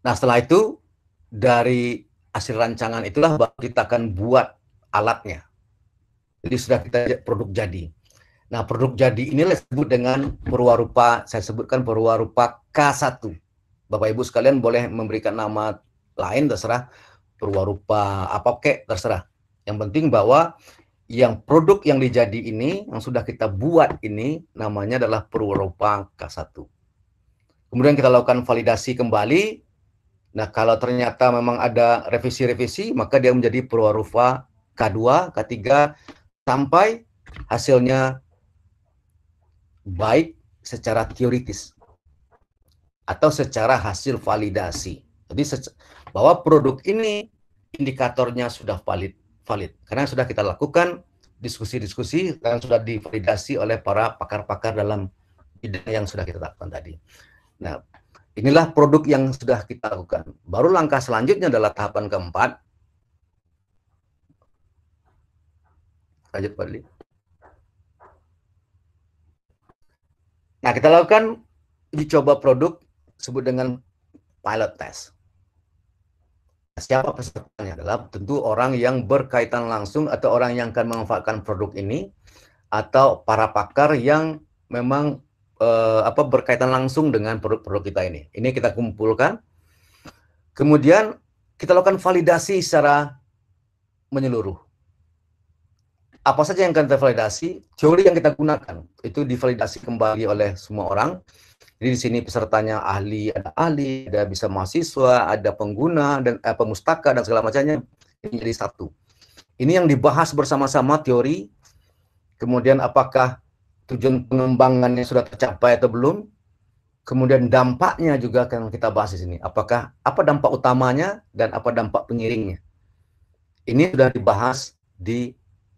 Nah setelah itu dari hasil rancangan itulah baru kita akan buat alatnya. Jadi sudah kita produk jadi. Nah produk jadi inilah disebut dengan perwarupa saya sebutkan perwarupa K1. Bapak Ibu sekalian boleh memberikan nama lain terserah perwarupa apa kek terserah. Yang penting bahwa yang produk yang dijadi ini, yang sudah kita buat ini, namanya adalah Purworupa K1. Kemudian kita lakukan validasi kembali. Nah, kalau ternyata memang ada revisi-revisi, maka dia menjadi Purworupa K2, K3, sampai hasilnya baik secara teoritis atau secara hasil validasi. Jadi bahwa produk ini indikatornya sudah valid, valid karena sudah kita lakukan diskusi-diskusi dan sudah divalidasi oleh para pakar-pakar dalam bidang yang sudah kita lakukan tadi. Nah, inilah produk yang sudah kita lakukan. Baru langkah selanjutnya adalah tahapan keempat. Lanjut, Pak Nah, kita lakukan uji coba produk sebut dengan pilot test siapa pesertanya adalah tentu orang yang berkaitan langsung atau orang yang akan memanfaatkan produk ini atau para pakar yang memang eh, apa berkaitan langsung dengan produk-produk kita ini. Ini kita kumpulkan. Kemudian kita lakukan validasi secara menyeluruh. Apa saja yang akan kita validasi? Teori yang kita gunakan itu divalidasi kembali oleh semua orang jadi di sini pesertanya ahli, ada ahli, ada bisa mahasiswa, ada pengguna dan eh, pemustaka dan segala macamnya jadi satu. Ini yang dibahas bersama-sama teori. Kemudian apakah tujuan pengembangannya sudah tercapai atau belum? Kemudian dampaknya juga akan kita bahas di sini. Apakah apa dampak utamanya dan apa dampak pengiringnya? Ini sudah dibahas di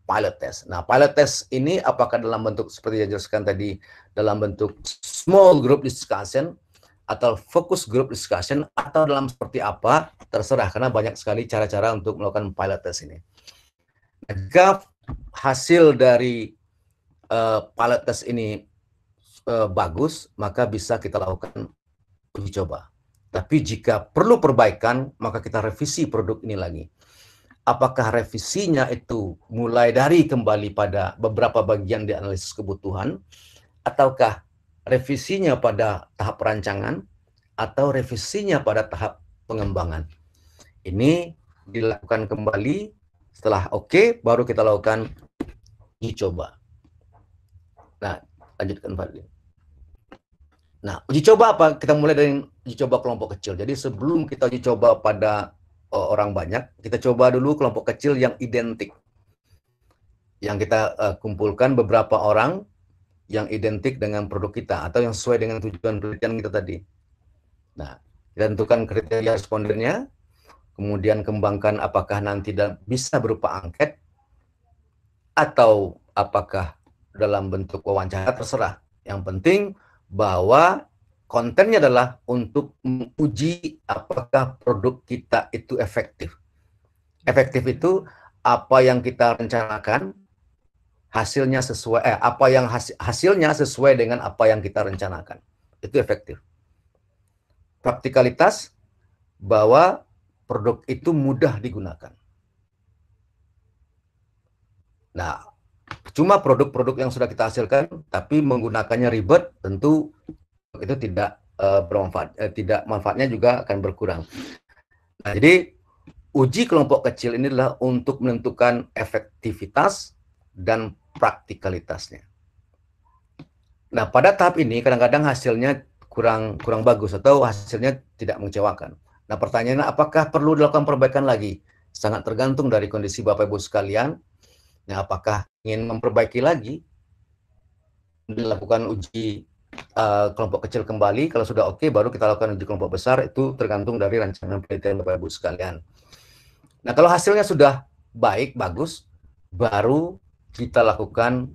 pilot test. Nah, pilot test ini apakah dalam bentuk seperti yang dijelaskan tadi dalam bentuk small group discussion atau focus group discussion atau dalam seperti apa terserah karena banyak sekali cara-cara untuk melakukan pilot test ini. Jika nah, hasil dari uh, pilot test ini uh, bagus, maka bisa kita lakukan uji coba. Tapi jika perlu perbaikan, maka kita revisi produk ini lagi. Apakah revisinya itu mulai dari kembali pada beberapa bagian di analisis kebutuhan, ataukah revisinya pada tahap perancangan atau revisinya pada tahap pengembangan. Ini dilakukan kembali setelah oke okay, baru kita lakukan uji coba. Nah, lanjutkan Fadli. Nah, uji coba apa? Kita mulai dari uji coba kelompok kecil. Jadi sebelum kita uji coba pada uh, orang banyak, kita coba dulu kelompok kecil yang identik. Yang kita uh, kumpulkan beberapa orang yang identik dengan produk kita atau yang sesuai dengan tujuan penelitian kita tadi. Nah, kita tentukan kriteria respondennya, kemudian kembangkan apakah nanti bisa berupa angket atau apakah dalam bentuk wawancara terserah. Yang penting bahwa kontennya adalah untuk menguji apakah produk kita itu efektif. Efektif itu apa yang kita rencanakan, hasilnya sesuai eh, apa yang hasil hasilnya sesuai dengan apa yang kita rencanakan. Itu efektif. Praktikalitas bahwa produk itu mudah digunakan. Nah, cuma produk-produk yang sudah kita hasilkan tapi menggunakannya ribet tentu itu tidak uh, bermanfaat eh, tidak manfaatnya juga akan berkurang. Nah, jadi uji kelompok kecil ini adalah untuk menentukan efektivitas dan praktikalitasnya. Nah, pada tahap ini kadang-kadang hasilnya kurang kurang bagus atau hasilnya tidak mengecewakan. Nah, pertanyaannya apakah perlu dilakukan perbaikan lagi? Sangat tergantung dari kondisi Bapak Ibu sekalian. Nah, apakah ingin memperbaiki lagi? Dilakukan uji uh, kelompok kecil kembali, kalau sudah oke okay, baru kita lakukan uji kelompok besar, itu tergantung dari rancangan penelitian Bapak Ibu sekalian. Nah, kalau hasilnya sudah baik, bagus, baru kita lakukan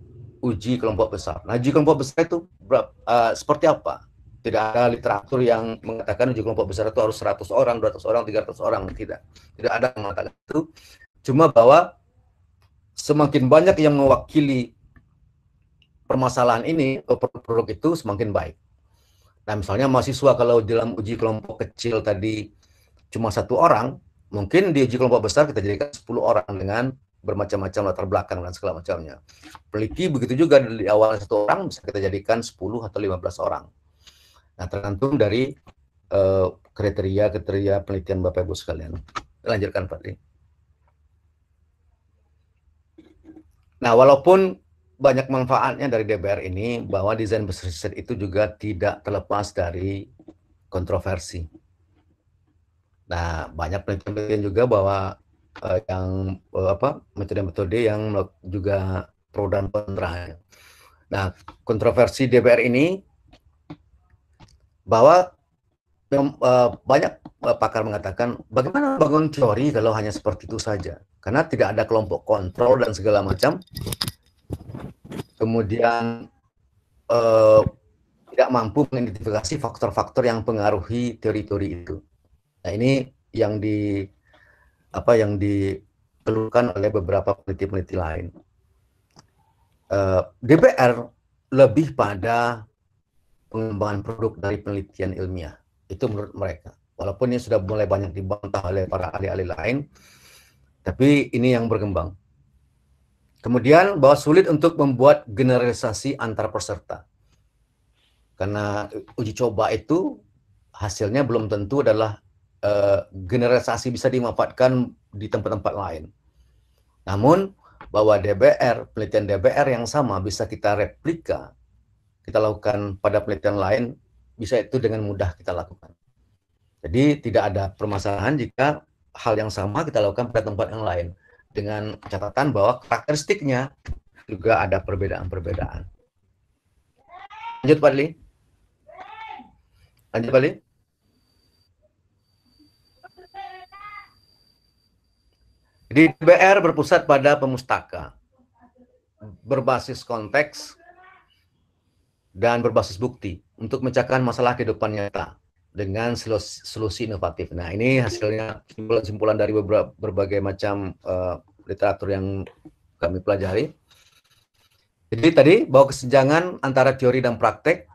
uji kelompok besar. Nah, uji kelompok besar itu uh, seperti apa? Tidak ada literatur yang mengatakan uji kelompok besar itu harus 100 orang, 200 orang, 300 orang, tidak. Tidak ada yang mengatakan itu. Cuma bahwa semakin banyak yang mewakili permasalahan ini, eh, produk itu semakin baik. Nah, misalnya mahasiswa kalau dalam uji kelompok kecil tadi cuma satu orang, mungkin di uji kelompok besar kita jadikan 10 orang dengan bermacam-macam latar belakang dan segala macamnya. Peliti begitu juga di awal satu orang bisa kita jadikan 10 atau 15 orang. Nah, tergantung dari kriteria eh, kriteria-kriteria penelitian Bapak Ibu sekalian. Lanjutkan Pak Tri. Nah, walaupun banyak manfaatnya dari DBR ini bahwa desain riset itu juga tidak terlepas dari kontroversi. Nah, banyak penelitian juga bahwa uh, yang uh, apa metode-metode yang juga pro dan kontra. Nah, kontroversi DPR ini bahwa uh, banyak pakar mengatakan bagaimana bangun teori kalau hanya seperti itu saja karena tidak ada kelompok kontrol dan segala macam. Kemudian uh, tidak mampu mengidentifikasi faktor-faktor yang pengaruhi teori-teori itu. Nah, ini yang di apa yang dikeluhkan oleh beberapa peneliti-peneliti lain. Uh, eh, DPR lebih pada pengembangan produk dari penelitian ilmiah. Itu menurut mereka. Walaupun ini sudah mulai banyak dibantah oleh para ahli-ahli lain, tapi ini yang berkembang. Kemudian bahwa sulit untuk membuat generalisasi antar peserta. Karena uji coba itu hasilnya belum tentu adalah Eh, Generasi bisa dimanfaatkan di tempat-tempat lain. Namun bahwa DBR, penelitian DBR yang sama bisa kita replika, kita lakukan pada penelitian lain, bisa itu dengan mudah kita lakukan. Jadi tidak ada permasalahan jika hal yang sama kita lakukan pada tempat yang lain dengan catatan bahwa karakteristiknya juga ada perbedaan-perbedaan. Lanjut Pak Lanjut Pak Jadi DBR berpusat pada pemustaka, berbasis konteks, dan berbasis bukti untuk mencahkan masalah kehidupan nyata dengan solusi, solusi inovatif. Nah ini hasilnya simpulan-simpulan dari beberapa, berbagai macam uh, literatur yang kami pelajari. Jadi tadi bahwa kesenjangan antara teori dan praktek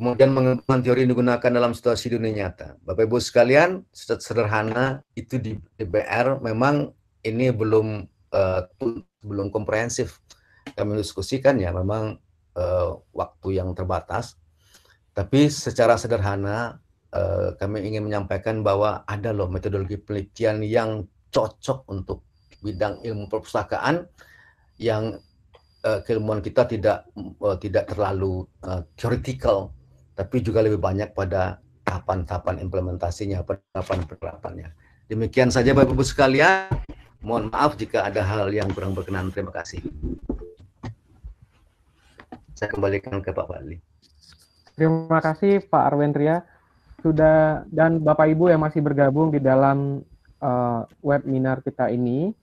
kemudian mengembangkan teori yang digunakan dalam situasi dunia nyata. Bapak Ibu sekalian, secara sederhana itu di DPR memang ini belum uh, belum komprehensif kami diskusikan ya, memang uh, waktu yang terbatas. Tapi secara sederhana uh, kami ingin menyampaikan bahwa ada loh metodologi penelitian yang cocok untuk bidang ilmu perpustakaan yang keilmuan kita tidak tidak terlalu uh, theoretical tapi juga lebih banyak pada tahapan-tahapan implementasinya, penerapan-penerapannya. Demikian saja Bapak-Ibu sekalian. Mohon maaf jika ada hal yang kurang berkenan. Terima kasih. Saya kembalikan ke Pak Wali. Terima kasih Pak Arwendria sudah dan Bapak Ibu yang masih bergabung di dalam uh, webinar kita ini.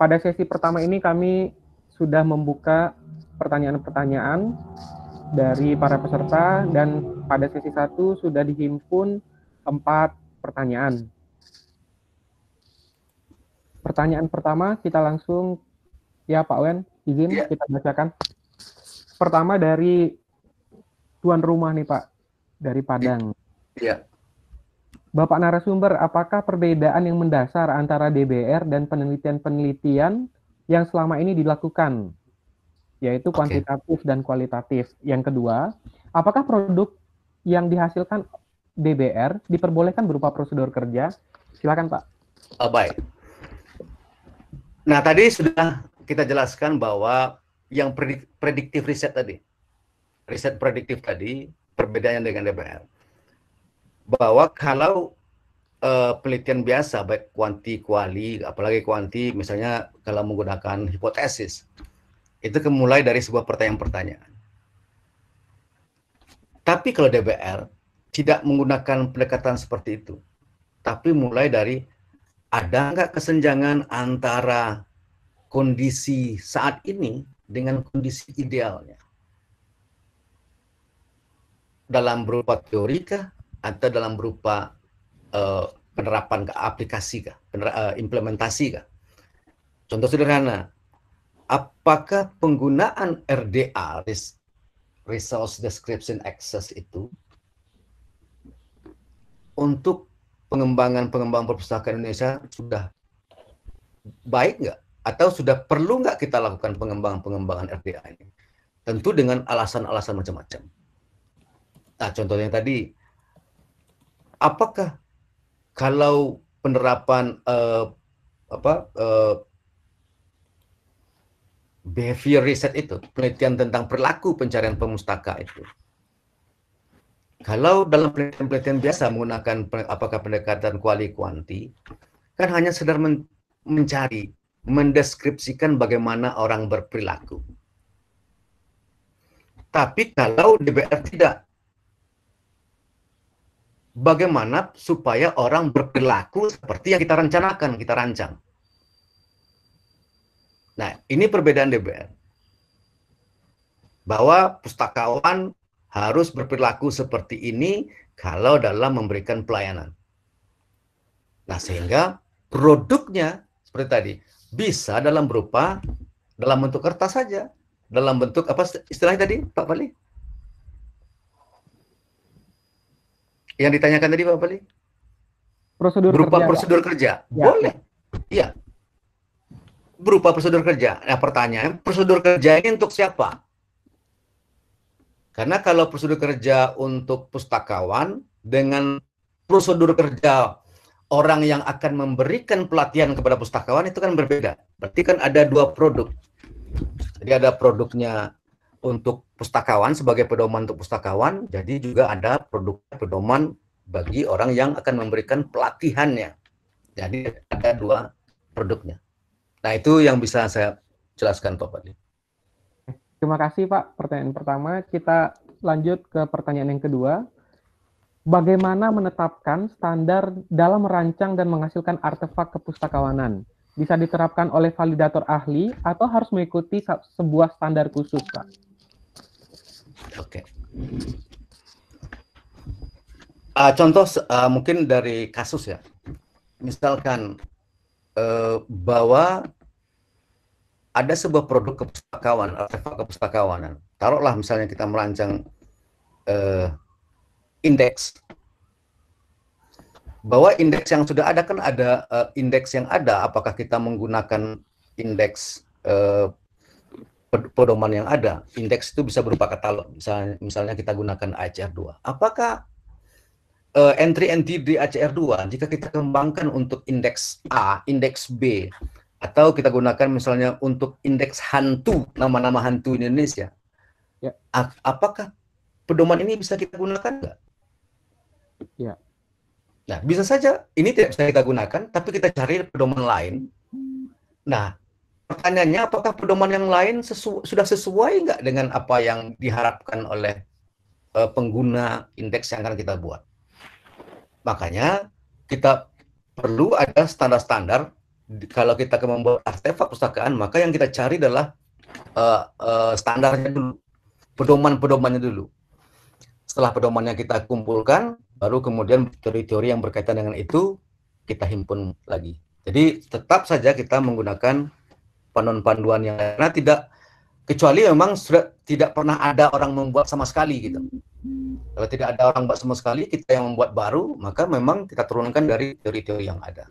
Pada sesi pertama ini kami sudah membuka pertanyaan-pertanyaan dari para peserta dan pada sesi satu sudah dihimpun empat pertanyaan. Pertanyaan pertama kita langsung ya Pak Wen izin ya. kita bacakan. Pertama dari tuan rumah nih Pak dari Padang. Iya. Bapak narasumber, apakah perbedaan yang mendasar antara DBR dan penelitian-penelitian yang selama ini dilakukan yaitu kuantitatif okay. dan kualitatif. Yang kedua, apakah produk yang dihasilkan DBR diperbolehkan berupa prosedur kerja? Silakan Pak. Oh, baik. Nah tadi sudah kita jelaskan bahwa yang predik prediktif riset tadi, riset prediktif tadi perbedaannya dengan DBR bahwa kalau uh, penelitian biasa baik kuanti kuali apalagi kuanti misalnya kalau menggunakan hipotesis itu kemulai dari sebuah pertanyaan-pertanyaan. Tapi kalau DBR tidak menggunakan pendekatan seperti itu, tapi mulai dari ada nggak kesenjangan antara kondisi saat ini dengan kondisi idealnya? Dalam berupa teori kah? Atau dalam berupa uh, penerapan ke aplikasi kah? Pener- uh, eh, implementasi kah? Contoh sederhana, apakah penggunaan RDA resource description access itu untuk pengembangan-pengembangan perpustakaan Indonesia sudah baik nggak? Atau sudah perlu nggak kita lakukan pengembangan-pengembangan RDA ini? Tentu dengan alasan-alasan macam-macam. Nah, contohnya tadi, apakah kalau penerapan eh, apa eh, behavior research itu, penelitian tentang perilaku pencarian pemustaka itu. Kalau dalam penelitian-penelitian biasa menggunakan apakah pendekatan kuali kuanti, kan hanya sedang men mencari, mendeskripsikan bagaimana orang berperilaku. Tapi kalau DBR tidak, bagaimana supaya orang berperilaku seperti yang kita rencanakan, kita rancang. Nah, ini perbedaan DBR. Bahwa pustakawan harus berperilaku seperti ini kalau dalam memberikan pelayanan. Nah, sehingga produknya seperti tadi bisa dalam berupa dalam bentuk kertas saja, dalam bentuk apa istilahnya tadi, Pak Bali? Yang ditanyakan tadi Pak Bali? Prosedur berupa kerja, prosedur ya? kerja. Ya. Boleh. Ya. Iya berupa prosedur kerja. Nah, pertanyaan, prosedur kerja ini untuk siapa? Karena kalau prosedur kerja untuk pustakawan dengan prosedur kerja orang yang akan memberikan pelatihan kepada pustakawan itu kan berbeda. Berarti kan ada dua produk. Jadi ada produknya untuk pustakawan sebagai pedoman untuk pustakawan, jadi juga ada produk pedoman bagi orang yang akan memberikan pelatihannya. Jadi ada dua produknya. Nah itu yang bisa saya jelaskan Pak Fadli. Terima kasih Pak. Pertanyaan pertama kita lanjut ke pertanyaan yang kedua. Bagaimana menetapkan standar dalam merancang dan menghasilkan artefak kepustakawanan? Bisa diterapkan oleh validator ahli atau harus mengikuti sebuah standar khusus, Pak? Oke. Uh, contoh uh, mungkin dari kasus ya. Misalkan Eh, bahwa ada sebuah produk kepustakawan, artefak kepustakawanan. Taruhlah misalnya kita merancang uh, indeks, bahwa indeks yang sudah ada kan ada uh, indeks yang ada apakah kita menggunakan indeks uh, pedoman yang ada indeks itu bisa berupa katalog misalnya misalnya kita gunakan acr 2 apakah uh, entry entry di ACR2 jika kita kembangkan untuk indeks A, indeks B atau kita gunakan misalnya untuk indeks hantu nama-nama hantu di Indonesia. Ya. Apakah pedoman ini bisa kita gunakan nggak? Ya. Nah, bisa saja ini tidak bisa kita gunakan, tapi kita cari pedoman lain. Nah, pertanyaannya apakah pedoman yang lain sesu sudah sesuai nggak dengan apa yang diharapkan oleh eh, pengguna indeks yang akan kita buat? Makanya kita perlu ada standar-standar kalau kita membuat artefak pustakaan maka yang kita cari adalah uh, uh, standarnya dulu, pedoman-pedomannya dulu. Setelah pedoman yang kita kumpulkan, baru kemudian teori-teori yang berkaitan dengan itu kita himpun lagi. Jadi tetap saja kita menggunakan panduan panduan yang karena tidak kecuali memang sudah tidak pernah ada orang membuat sama sekali gitu. Kalau tidak ada orang buat sama sekali, kita yang membuat baru, maka memang kita turunkan dari teori-teori yang ada.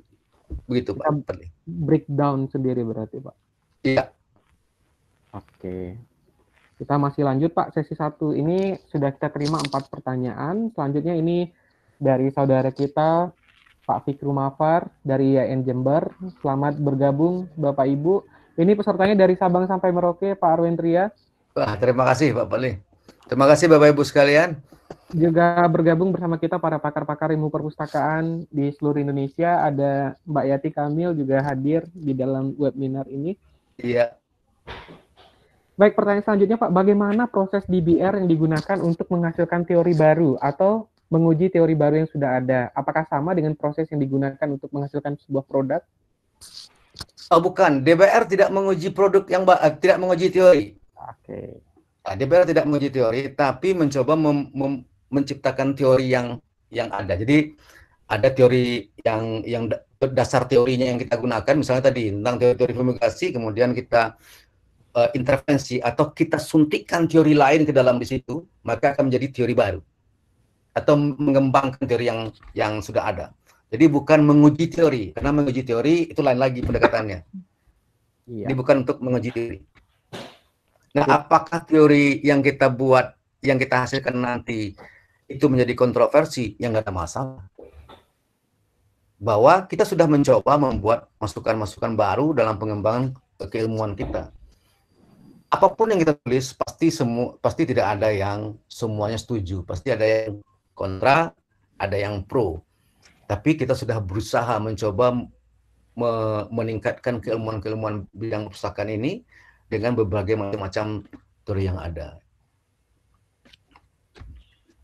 Begitu, kita Pak. Breakdown sendiri berarti, Pak. Iya. Oke. Kita masih lanjut, Pak. Sesi satu ini sudah kita terima empat pertanyaan. Selanjutnya ini dari saudara kita, Pak Fikru Mafar dari YN Jember. Selamat bergabung, Bapak Ibu. Ini pesertanya dari Sabang sampai Merauke, Pak Arwin Tria. Wah, terima kasih, Pak Pali. Terima kasih Bapak Ibu sekalian. Juga bergabung bersama kita para pakar-pakar ilmu perpustakaan di seluruh Indonesia. Ada Mbak Yati Kamil juga hadir di dalam webinar ini. Iya. Baik, pertanyaan selanjutnya Pak, bagaimana proses DBR yang digunakan untuk menghasilkan teori baru atau menguji teori baru yang sudah ada? Apakah sama dengan proses yang digunakan untuk menghasilkan sebuah produk? Oh, bukan, DBR tidak menguji produk yang eh, tidak menguji teori. Oke. Okay. Ah, DPR tidak menguji teori, tapi mencoba menciptakan teori yang yang ada. Jadi ada teori yang yang dasar teorinya yang kita gunakan, misalnya tadi tentang teori-teori fumigasi, kemudian kita uh, intervensi atau kita suntikan teori lain ke dalam di situ, maka akan menjadi teori baru atau mengembangkan teori yang yang sudah ada. Jadi bukan menguji teori, karena menguji teori itu lain lagi pendekatannya. Iya. Ini bukan untuk menguji teori. Nah, iya. apakah teori yang kita buat, yang kita hasilkan nanti itu menjadi kontroversi? Yang nggak ada masalah. Bahwa kita sudah mencoba membuat masukan-masukan baru dalam pengembangan keilmuan kita. Apapun yang kita tulis pasti semua pasti tidak ada yang semuanya setuju, pasti ada yang kontra, ada yang pro. Tapi kita sudah berusaha mencoba meningkatkan keilmuan-keilmuan bidang perpustakaan ini dengan berbagai macam-macam teori yang ada.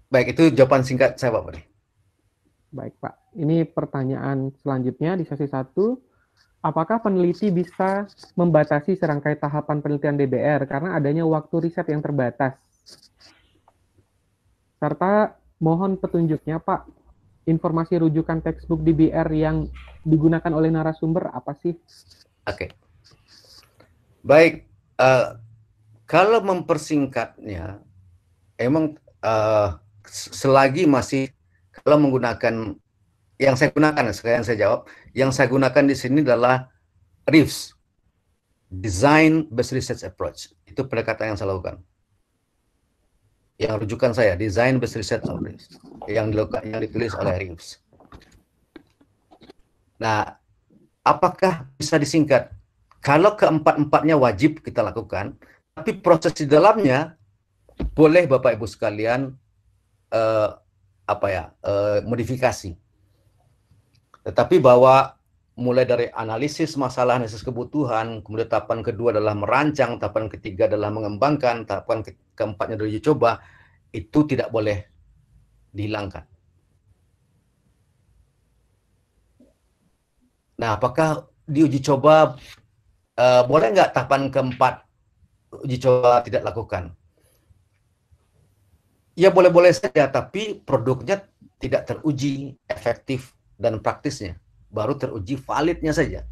Baik, itu jawaban singkat saya, Pak. Baik, Pak. Ini pertanyaan selanjutnya di sesi 1 apakah peneliti bisa membatasi serangkai tahapan penelitian DBR karena adanya waktu riset yang terbatas? Serta mohon petunjuknya Pak, informasi rujukan textbook DBR yang digunakan oleh narasumber apa sih? Oke. Okay. Baik, uh, kalau mempersingkatnya, emang uh, selagi masih kalau menggunakan yang saya gunakan, sekarang saya jawab, yang saya gunakan di sini adalah RIFS, Design Based Research Approach. Itu pendekatan yang saya lakukan. Yang rujukan saya, Design Based Research Approach, yang dilakukan, yang ditulis oleh RIFS. Nah, apakah bisa disingkat? Kalau keempat-empatnya wajib kita lakukan, tapi proses di dalamnya boleh Bapak Ibu sekalian eh, apa ya eh, modifikasi. Tetapi bahwa mulai dari analisis masalah, analisis kebutuhan, kemudian tahapan kedua adalah merancang, tahapan ketiga adalah mengembangkan, tahapan ke keempatnya dari coba, itu tidak boleh dihilangkan. Nah, apakah di uji coba uh, boleh nggak tahapan keempat uji coba tidak lakukan? Ya boleh-boleh saja, tapi produknya tidak teruji efektif dan praktisnya. Baru teruji validnya saja.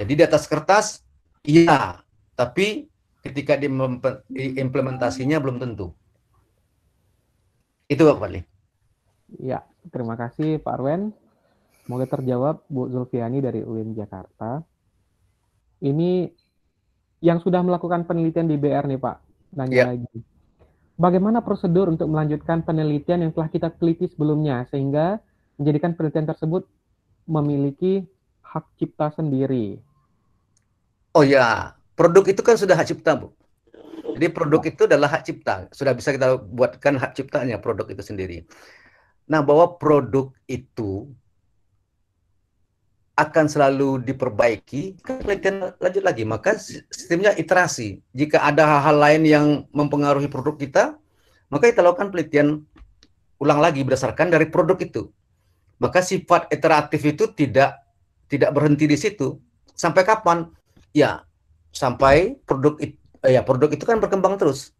Jadi di atas kertas, iya. Tapi ketika diimplementasinya belum tentu. Itu Pak Fadli. Ya, terima kasih Pak Arwen. Semoga terjawab Bu Zulfiani dari UIN Jakarta. Ini yang sudah melakukan penelitian di BR nih Pak, nanya yeah. lagi. Bagaimana prosedur untuk melanjutkan penelitian yang telah kita teliti sebelumnya sehingga menjadikan penelitian tersebut memiliki hak cipta sendiri? Oh ya, produk itu kan sudah hak cipta, Bu. Jadi produk ya. itu adalah hak cipta. Sudah bisa kita buatkan hak ciptanya produk itu sendiri. Nah, bahwa produk itu akan selalu diperbaiki, penelitian lanjut lagi. Maka sistemnya iterasi. Jika ada hal-hal lain yang mempengaruhi produk kita, maka kita lakukan penelitian ulang lagi berdasarkan dari produk itu. Maka sifat iteratif itu tidak tidak berhenti di situ. Sampai kapan? Ya, sampai produk itu, eh, ya produk itu kan berkembang terus.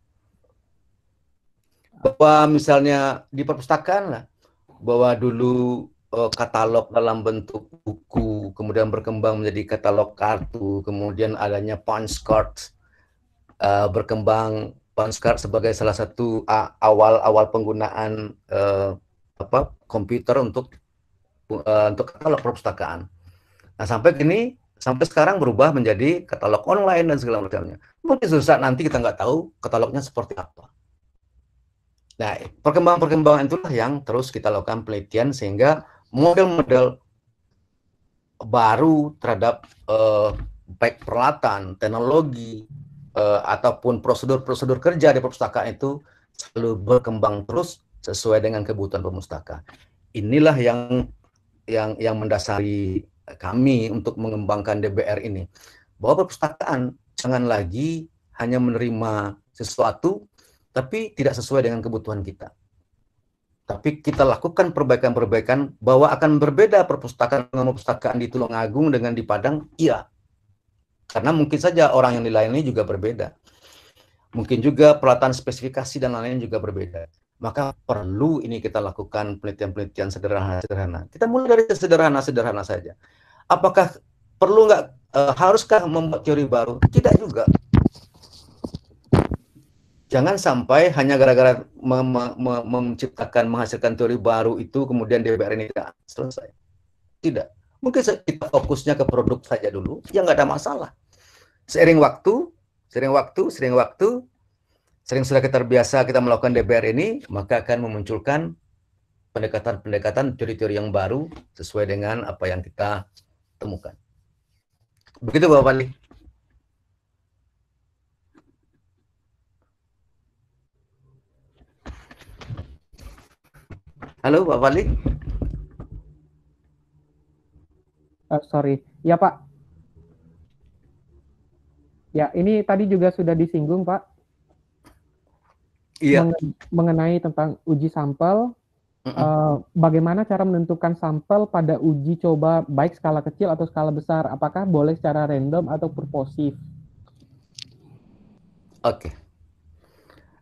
Bahwa misalnya di perpustakaan lah, bahwa dulu uh, katalog dalam bentuk buku, kemudian berkembang menjadi katalog kartu, kemudian adanya punch card, uh, berkembang punch card sebagai salah satu awal-awal penggunaan uh, apa komputer untuk uh, untuk katalog perpustakaan. Nah sampai kini sampai sekarang berubah menjadi katalog online dan segala macamnya. Mungkin susah nanti kita nggak tahu katalognya seperti apa. Nah, perkembangan-perkembangan itulah yang terus kita lakukan penelitian sehingga model-model baru terhadap uh, baik peralatan, teknologi, uh, ataupun prosedur-prosedur kerja di perpustakaan itu selalu berkembang terus sesuai dengan kebutuhan pemustaka. Inilah yang yang yang mendasari kami untuk mengembangkan DBR ini. Bahwa perpustakaan jangan lagi hanya menerima sesuatu tapi tidak sesuai dengan kebutuhan kita. Tapi kita lakukan perbaikan-perbaikan bahwa akan berbeda perpustakaan dengan perpustakaan di Tulungagung dengan di Padang, iya. Karena mungkin saja orang yang dilayani juga berbeda. Mungkin juga peralatan spesifikasi dan lain-lain juga berbeda. Maka perlu ini kita lakukan penelitian-penelitian sederhana-sederhana. Kita mulai dari sederhana-sederhana saja. Apakah perlu nggak, e, haruskah membuat teori baru? Tidak juga jangan sampai hanya gara-gara mem mem menciptakan menghasilkan teori baru itu kemudian DPR ini tidak selesai. Tidak. Mungkin kita fokusnya ke produk saja dulu, ya nggak ada masalah. Sering waktu, sering waktu, sering waktu, sering sudah kita terbiasa kita melakukan DPR ini, maka akan memunculkan pendekatan-pendekatan teori-teori yang baru sesuai dengan apa yang kita temukan. Begitu Bapak Ali. Halo Pak Wali. Uh, eh, sorry, ya Pak. Ya, ini tadi juga sudah disinggung Pak. Iya. Meng mengenai tentang uji sampel, uh, bagaimana cara menentukan sampel pada uji coba baik skala kecil atau skala besar? Apakah boleh secara random atau purposif? Oke. Okay.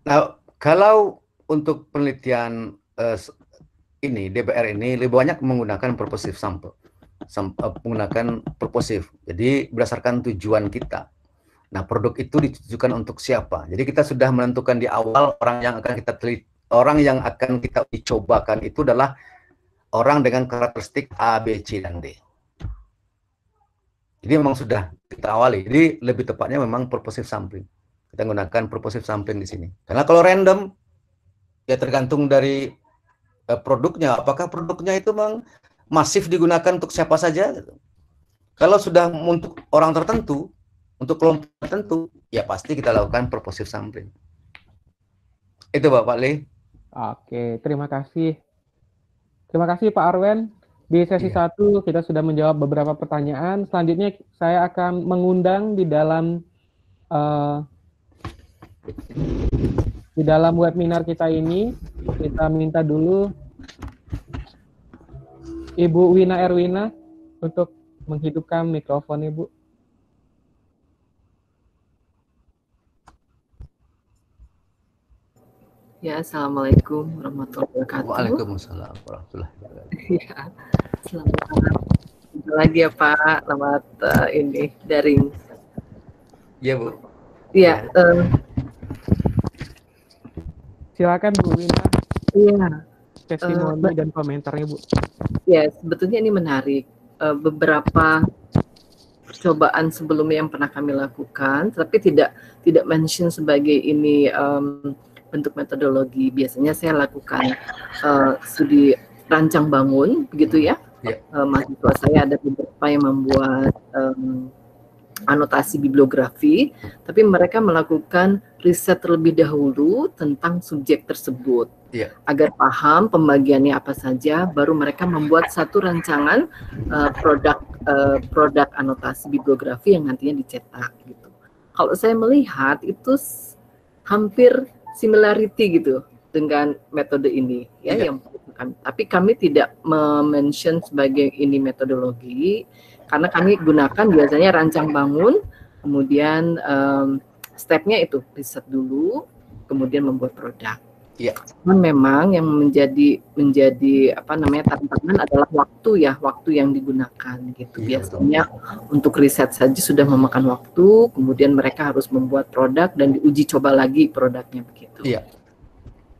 Nah, kalau untuk penelitian uh, ini DPR ini lebih banyak menggunakan purposive sample, Sam, eh, menggunakan purposive. Jadi berdasarkan tujuan kita. Nah produk itu ditujukan untuk siapa? Jadi kita sudah menentukan di awal orang yang akan kita teliti, orang yang akan kita dicobakan itu adalah orang dengan karakteristik A, B, C dan D. Ini memang sudah kita awali. Jadi lebih tepatnya memang purposive sampling. Kita gunakan purposive sampling di sini. Karena kalau random ya tergantung dari Eh, produknya apakah produknya itu memang masif digunakan untuk siapa saja kalau sudah untuk orang tertentu untuk kelompok tertentu ya pasti kita lakukan purposive sampling itu Bapak Lee. oke terima kasih terima kasih Pak Arwen di sesi iya. satu kita sudah menjawab beberapa pertanyaan selanjutnya saya akan mengundang di dalam uh, di dalam webinar kita ini kita minta dulu Ibu Wina Erwina untuk menghidupkan mikrofon Ibu. Ya, Assalamualaikum warahmatullahi wabarakatuh. Waalaikumsalam warahmatullahi wabarakatuh. <laughs> Ya, selamat malam. lagi ya Pak, selamat uh, ini daring. Iya Bu. Iya, uh, Silakan Bu Wina. Iya. Testimoni eh, uh, dan komentarnya Bu. Ya, sebetulnya ini menarik. Uh, beberapa percobaan sebelumnya yang pernah kami lakukan, tapi tidak tidak mention sebagai ini um, bentuk metodologi. Biasanya saya lakukan uh, studi rancang bangun, begitu ya. Yeah. Iya. Uh, mahasiswa saya ada beberapa yang membuat um, anotasi bibliografi, tapi mereka melakukan riset terlebih dahulu tentang subjek tersebut. Yeah. Agar paham pembagiannya apa saja, baru mereka membuat satu rancangan uh, produk uh, produk anotasi bibliografi yang nantinya dicetak gitu. Kalau saya melihat itu hampir similarity gitu dengan metode ini ya yeah. yang kami. Tapi kami tidak mention sebagai ini metodologi, karena kami gunakan biasanya rancang bangun, kemudian um, stepnya itu riset dulu, kemudian membuat produk. Iya. Yeah. memang yang menjadi menjadi apa namanya tantangan adalah waktu ya, waktu yang digunakan gitu. yeah, Biasanya betul. untuk riset saja sudah memakan waktu, kemudian mereka harus membuat produk dan diuji coba lagi produknya begitu. Iya.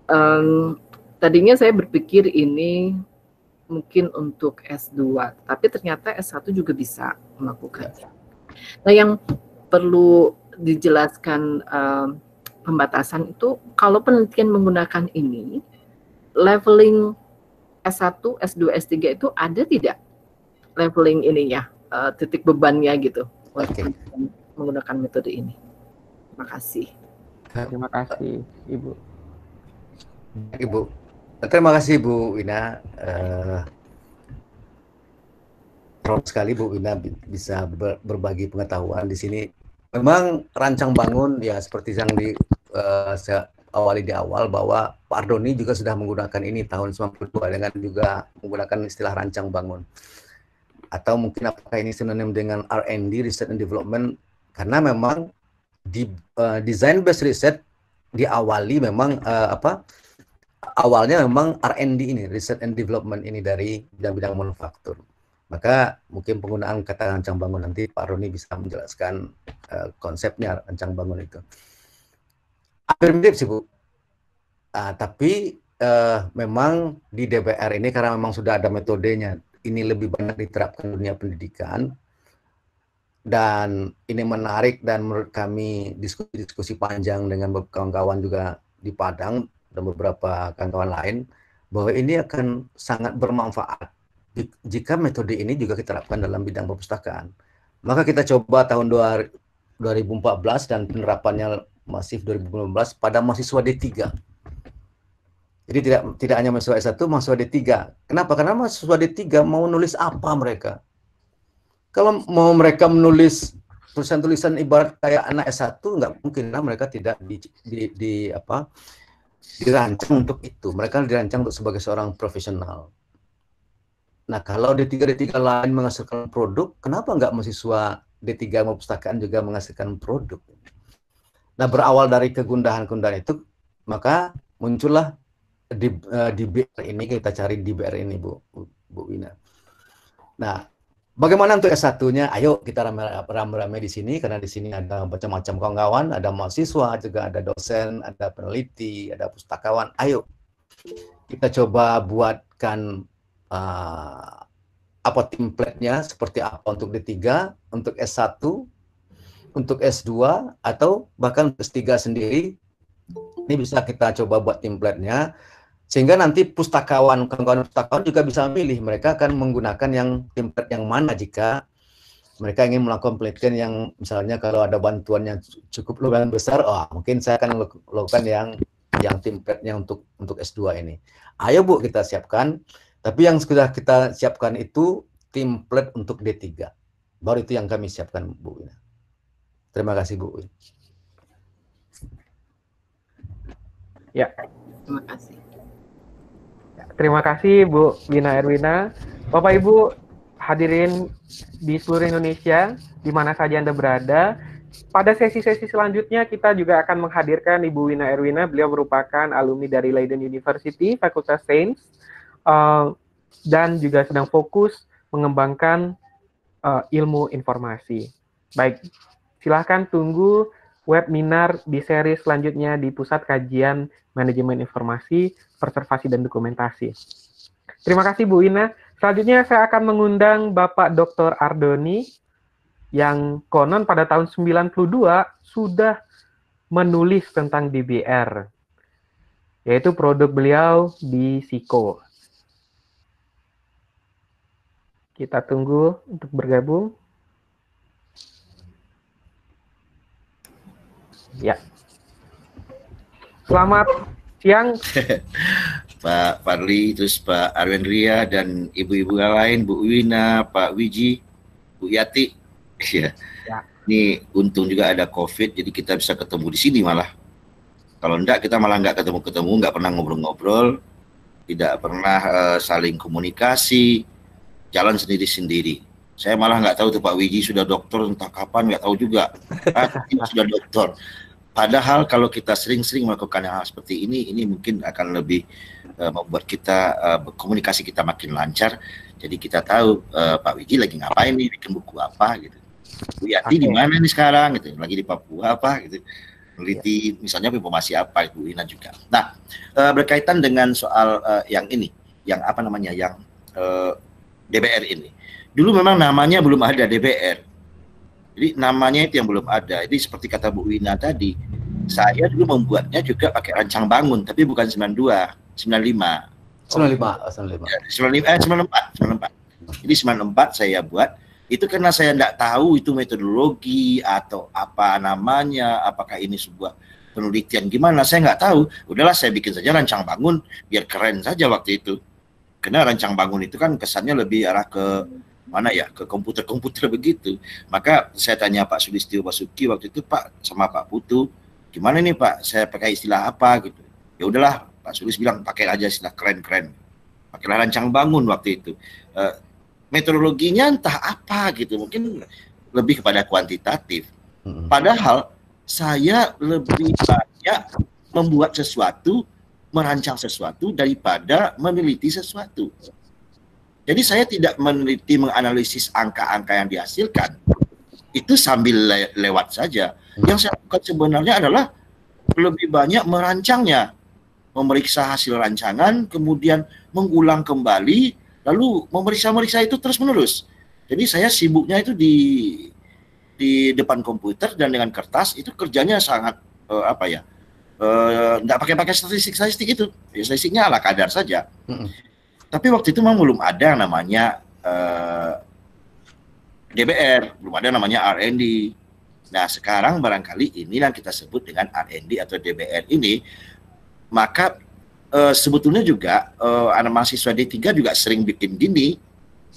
Um, tadinya saya berpikir ini mungkin untuk S2, tapi ternyata S1 juga bisa melakukan. Iya. Nah, yang perlu dijelaskan uh, pembatasan itu kalau penelitian menggunakan ini leveling S1, S2, S3 itu ada tidak leveling ininya uh, titik bebannya gitu okay. menggunakan metode ini. Terima kasih. Terima kasih, Ibu. Ibu, Terima kasih Bu Wina. Uh, sekali Bu Wina bisa berbagi pengetahuan di sini. Memang rancang bangun ya seperti yang di uh, saya awali di awal bahwa Pak Ardoni juga sudah menggunakan ini tahun 92 dengan juga menggunakan istilah rancang bangun. Atau mungkin apakah ini sinonim dengan R&D research and development karena memang di uh, eh, design based research diawali memang uh, apa awalnya memang R&D ini, Research and Development ini dari bidang-bidang manufaktur. Maka mungkin penggunaan kata rancang bangun nanti Pak Roni bisa menjelaskan uh, konsepnya rancang bangun itu. Hampir mirip sih Bu. Uh, tapi uh, memang di DPR ini karena memang sudah ada metodenya, ini lebih banyak diterapkan dunia pendidikan, dan ini menarik dan menurut kami diskusi-diskusi panjang dengan kawan-kawan juga di Padang dan beberapa kawan-kawan lain bahwa ini akan sangat bermanfaat jika metode ini juga kita diterapkan dalam bidang perpustakaan. Maka kita coba tahun 2014 dan penerapannya masif 2015 pada mahasiswa D3. Jadi tidak tidak hanya mahasiswa S1, mahasiswa D3. Kenapa? Karena mahasiswa D3 mau nulis apa mereka? Kalau mau mereka menulis tulisan-tulisan ibarat kayak anak S1 nggak mungkin lah mereka tidak di, di, di apa dirancang untuk itu. Mereka dirancang untuk sebagai seorang profesional. Nah, kalau D3 D3 lain menghasilkan produk, kenapa enggak mahasiswa D3 perpustakaan juga menghasilkan produk? Nah, berawal dari kegundahan-kegundahan itu, maka muncullah di, eh, BR ini kita cari di BR ini Bu Bu Wina. Nah, Bagaimana untuk S1-nya? Ayo kita ramai-ramai di sini karena di sini ada macam-macam kawan-kawan, ada mahasiswa, juga ada dosen, ada peneliti, ada pustakawan. Ayo kita coba buatkan uh, apa template-nya seperti apa untuk D3, untuk S1, untuk S2 atau bahkan S3 sendiri. Ini bisa kita coba buat template-nya sehingga nanti pustakawan, kawan-kawan pustakawan juga bisa memilih mereka akan menggunakan yang template yang mana jika mereka ingin melakukan penelitian yang misalnya kalau ada bantuan yang cukup lumayan besar, oh mungkin saya akan lakukan yang yang template-nya untuk untuk S2 ini. Ayo Bu kita siapkan, tapi yang sudah kita siapkan itu template untuk D3. Baru itu yang kami siapkan Bu Terima kasih Bu Ya. Terima kasih. Terima kasih Bu Wina Erwina. Bapak Ibu hadirin di seluruh Indonesia, di mana saja Anda berada. Pada sesi-sesi selanjutnya kita juga akan menghadirkan Ibu Wina Erwina. Beliau merupakan alumni dari Leiden University, Fakultas Sains, uh, dan juga sedang fokus mengembangkan uh, ilmu informasi. Baik, silahkan tunggu webinar di seri selanjutnya di Pusat Kajian Manajemen Informasi, Preservasi, dan Dokumentasi. Terima kasih Bu Ina. Selanjutnya saya akan mengundang Bapak Dr. Ardoni yang konon pada tahun 92 sudah menulis tentang DBR, yaitu produk beliau di Siko. Kita tunggu untuk bergabung. Ya. Selamat siang. <laughs> Pak Parli, terus Pak Arwen Ria dan ibu-ibu lain, Bu Wina, Pak Wiji, Bu Yati. <laughs> Ya. ya. Ini untung juga ada COVID, jadi kita bisa ketemu di sini malah. Kalau enggak, kita malah enggak ketemu-ketemu, enggak pernah ngobrol-ngobrol, tidak pernah uh, saling komunikasi, jalan sendiri-sendiri. Saya malah nggak tahu tuh Pak Wiji sudah dokter entah kapan nggak tahu juga. <laughs> Ah, sudah dokter. Padahal kalau kita sering-sering melakukan hal, seperti ini, ini mungkin akan lebih uh, membuat kita uh, eh, komunikasi kita makin lancar. Jadi kita tahu uh, Pak Wiji lagi ngapain nih, bikin buku apa gitu. Bu Yati okay. di mana nih sekarang gitu, lagi di Papua apa gitu. Meliti yeah. misalnya informasi apa Bu Ina juga. Nah, uh, berkaitan dengan soal uh, yang ini, yang apa namanya, yang uh, DBR ini. Dulu memang namanya belum ada DBR. Jadi namanya itu yang belum ada. Jadi seperti kata Bu Wina tadi, saya dulu membuatnya juga pakai rancang bangun, tapi bukan 92, 95. 95, 95. 95 eh, 94, 94. Jadi 94 saya buat, itu karena saya tidak tahu itu metodologi atau apa namanya, apakah ini sebuah penelitian gimana, saya nggak tahu. Udahlah saya bikin saja rancang bangun, biar keren saja waktu itu. Karena rancang bangun itu kan kesannya lebih arah ke mana ya ke komputer-komputer <laughs> begitu. Maka saya tanya Pak Sulistyo Basuki waktu itu Pak sama Pak Putu, gimana nih Pak? Saya pakai istilah apa gitu. Ya udahlah, Pak Sulis bilang pakai aja istilah keren-keren. Pakailah rancang bangun waktu itu. Uh, eh, metodologinya entah apa gitu, mungkin lebih kepada kuantitatif. Hmm. Padahal saya lebih banyak membuat sesuatu, merancang sesuatu daripada meneliti sesuatu. Jadi saya tidak meneliti menganalisis angka-angka yang dihasilkan. Itu sambil le lewat saja. Yang saya lakukan sebenarnya adalah lebih banyak merancangnya. Memeriksa hasil rancangan, kemudian mengulang kembali, lalu memeriksa-meriksa itu terus-menerus. Jadi saya sibuknya itu di di depan komputer dan dengan kertas itu kerjanya sangat uh, apa ya? Eh, nggak pakai-pakai statistik-statistik itu. Ya, statistiknya ala kadar saja. Tapi waktu itu memang belum ada namanya uh, eh, DBR, belum ada namanya R&D. Nah, sekarang barangkali ini yang kita sebut dengan R&D atau DBR ini, maka uh, sebetulnya juga uh, anak mahasiswa D3 juga sering bikin gini.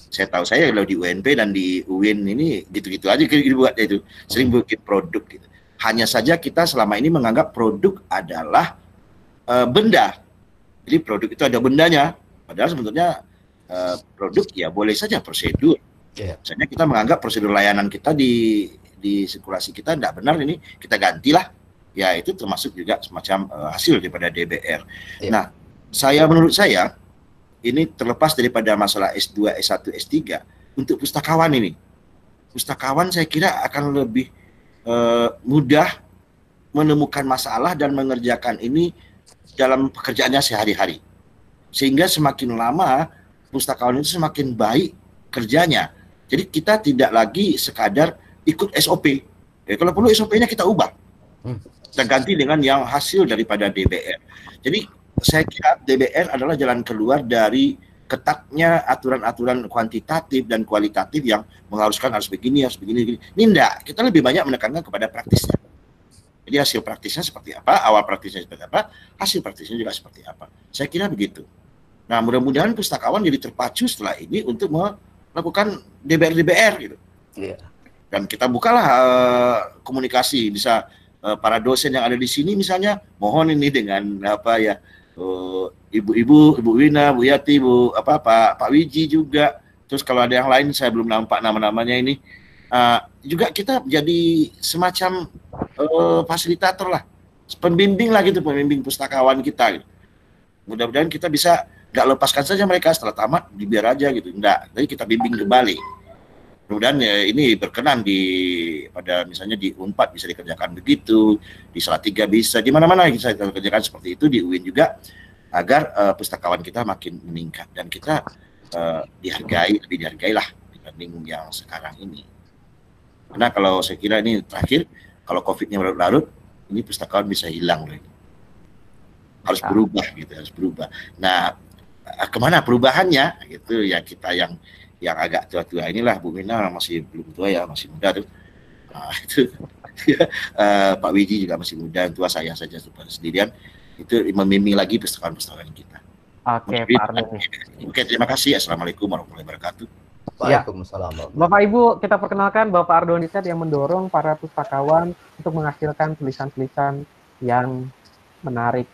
Saya tahu saya kalau di UNP dan di UIN ini gitu-gitu aja buat itu sering bikin produk gitu. Hanya saja kita selama ini menganggap produk adalah uh, benda. Jadi produk itu ada bendanya. Padahal sebetulnya uh, produk ya boleh saja prosedur. Yeah. Misalnya kita menganggap prosedur layanan kita di di sirkulasi kita tidak benar ini kita gantilah. Ya itu termasuk juga semacam uh, hasil daripada DBR. Yeah. Nah, saya menurut saya ini terlepas daripada masalah S2, S1, S3 untuk pustakawan ini. Pustakawan saya kira akan lebih uh, mudah menemukan masalah dan mengerjakan ini dalam pekerjaannya sehari-hari sehingga semakin lama pustakawan itu semakin baik kerjanya. Jadi kita tidak lagi sekadar ikut SOP. Ya, kalau perlu SOP-nya kita ubah. Kita hmm. ganti dengan yang hasil daripada DBR. Jadi saya kira DBR adalah jalan keluar dari ketatnya aturan-aturan kuantitatif dan kualitatif yang mengharuskan harus begini, harus begini, begini. Ini enggak, kita lebih banyak menekankan kepada praktisnya. Jadi hasil praktisnya seperti apa, awal praktisnya seperti apa, hasil praktisnya juga seperti apa. Saya kira begitu. Nah, mudah-mudahan pustakawan jadi terpacu setelah ini untuk melakukan DBR-DBR gitu. Iya. Dan kita bukalah uh, komunikasi bisa uh, para dosen yang ada di sini misalnya mohon ini dengan apa ya eh, ibu-ibu, uh, Ibu Wina, Bu Yati, Bu apa Pak Pak Wiji juga. Terus kalau ada yang lain saya belum nampak nama-namanya ini. Uh, juga kita jadi semacam uh, fasilitator lah, pembimbing lah gitu, pembimbing pustakawan kita. Gitu. Mudah-mudahan kita bisa nggak lepaskan saja mereka setelah tamat dibiar aja gitu enggak jadi kita bimbing kembali kemudian ya, ini berkenan di pada misalnya di Unpad bisa dikerjakan begitu di Salatiga bisa di mana-mana bisa dikerjakan seperti itu di UIN juga agar uh, pustakawan kita makin meningkat dan kita uh, dihargai lebih dihargailah lah dibanding yang sekarang ini karena kalau saya kira ini terakhir kalau COVID-nya larut-larut ini pustakawan bisa hilang loh gitu. harus ah. berubah gitu harus berubah nah Eh, kemana perubahannya gitu ya kita yang yang agak tua-tua inilah Bu Mina masih belum tua ya masih muda tuh nah, <laughs> itu uh, Pak Wiji juga masih muda tua saya saja sendirian itu memimpin lagi pustakawan-pustakawan kita. Oke okay, Pak Arne. Oke terima kasih Assalamualaikum warahmatullahi wabarakatuh. Waalaikumsalam. Ya. Bapak Ibu, kita perkenalkan Bapak Ardo Nisat yang mendorong para pustakawan untuk menghasilkan tulisan-tulisan yang menarik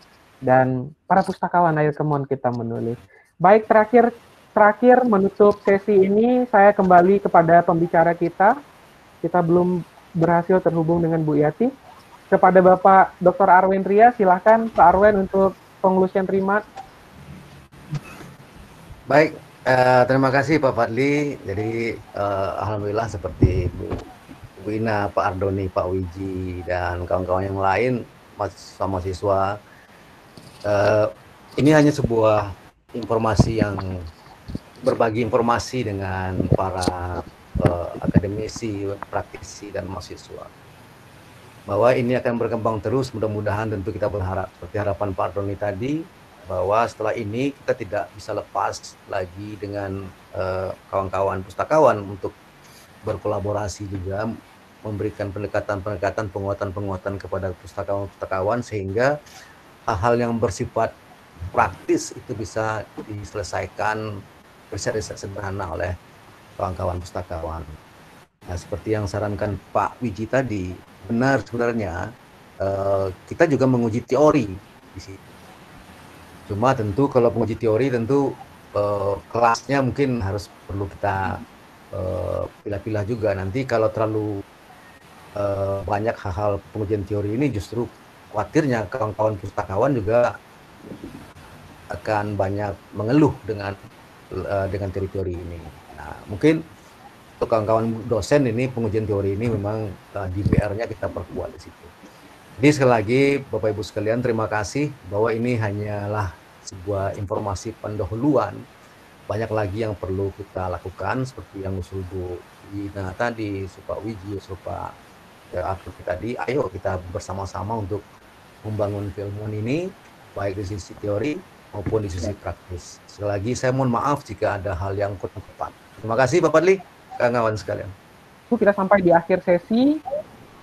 dan para pustakawan ayo kemon kita menulis. Baik terakhir terakhir menutup sesi ini saya kembali kepada pembicara kita. Kita belum berhasil terhubung dengan Bu Yati. Kepada Bapak Dr. Arwin Ria, silahkan Pak Arwin untuk pengelusian terima. Baik, eh, terima kasih Pak Fadli. Jadi eh, alhamdulillah seperti Bu, Bu Ina, Pak Ardoni, Pak Wiji dan kawan-kawan yang lain mahasiswa-mahasiswa sama siswa, Eh, ini hanya sebuah informasi yang berbagi informasi dengan para uh, akademisi, praktisi dan mahasiswa bahwa ini akan berkembang terus mudah-mudahan tentu kita berharap seperti harapan Pak Doni tadi bahwa setelah ini kita tidak bisa lepas lagi dengan eh, kawan-kawan uh, pustakawan untuk berkolaborasi juga memberikan pendekatan-pendekatan penguatan-penguatan kepada pustakawan-pustakawan sehingga hal-hal yang bersifat praktis itu bisa diselesaikan riset-riset sederhana oleh kawan-kawan pustakawan. Nah, seperti yang sarankan Pak Wiji tadi, benar sebenarnya eh, kita juga menguji teori di sini. Cuma tentu kalau menguji teori tentu eh, kelasnya mungkin harus perlu kita pilih-pilih eh, juga. Nanti kalau terlalu eh, banyak hal-hal pengujian teori ini justru khawatirnya kawan-kawan pustakawan juga akan banyak mengeluh dengan uh, dengan teori-teori ini. Nah, mungkin untuk kawan-kawan dosen ini pengujian teori ini memang uh, di PR-nya kita perkuat di situ. Jadi sekali lagi Bapak Ibu sekalian terima kasih bahwa ini hanyalah sebuah informasi pendahuluan. Banyak lagi yang perlu kita lakukan seperti yang usul Bu Ina tadi, Supa Wiji, Supa ya, tadi. Ayo kita bersama-sama untuk membangun keilmuan ini baik di sisi teori maupun di sisi ya. praktis. Sekali lagi saya mohon maaf jika ada hal yang kurang tepat. Terima kasih Bapak Li, kawan sekalian. Kita sampai di akhir sesi.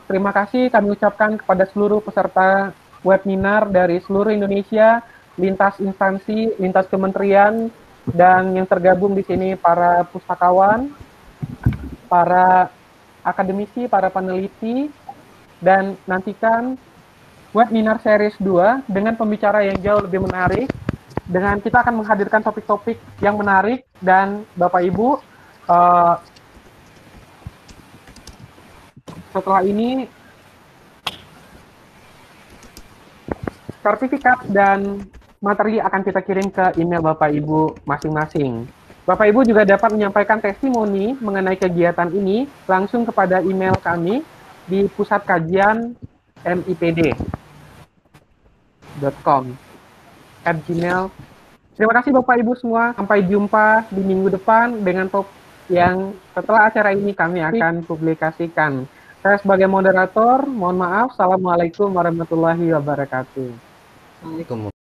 Terima kasih kami ucapkan kepada seluruh peserta webinar dari seluruh Indonesia, lintas instansi, lintas kementerian, dan yang tergabung di sini para pustakawan, para akademisi, para peneliti, dan nantikan webinar series 2 dengan pembicara yang jauh lebih menarik. Dengan kita akan menghadirkan topik-topik yang menarik dan Bapak Ibu uh, setelah ini sertifikat dan materi akan kita kirim ke email Bapak Ibu masing-masing. Bapak Ibu juga dapat menyampaikan testimoni mengenai kegiatan ini langsung kepada email kami di Pusat Kajian MIPD gmail.com at gmail terima kasih bapak ibu semua sampai jumpa di minggu depan dengan top yang setelah acara ini kami akan publikasikan saya sebagai moderator mohon maaf assalamualaikum warahmatullahi wabarakatuh Assalamualaikum.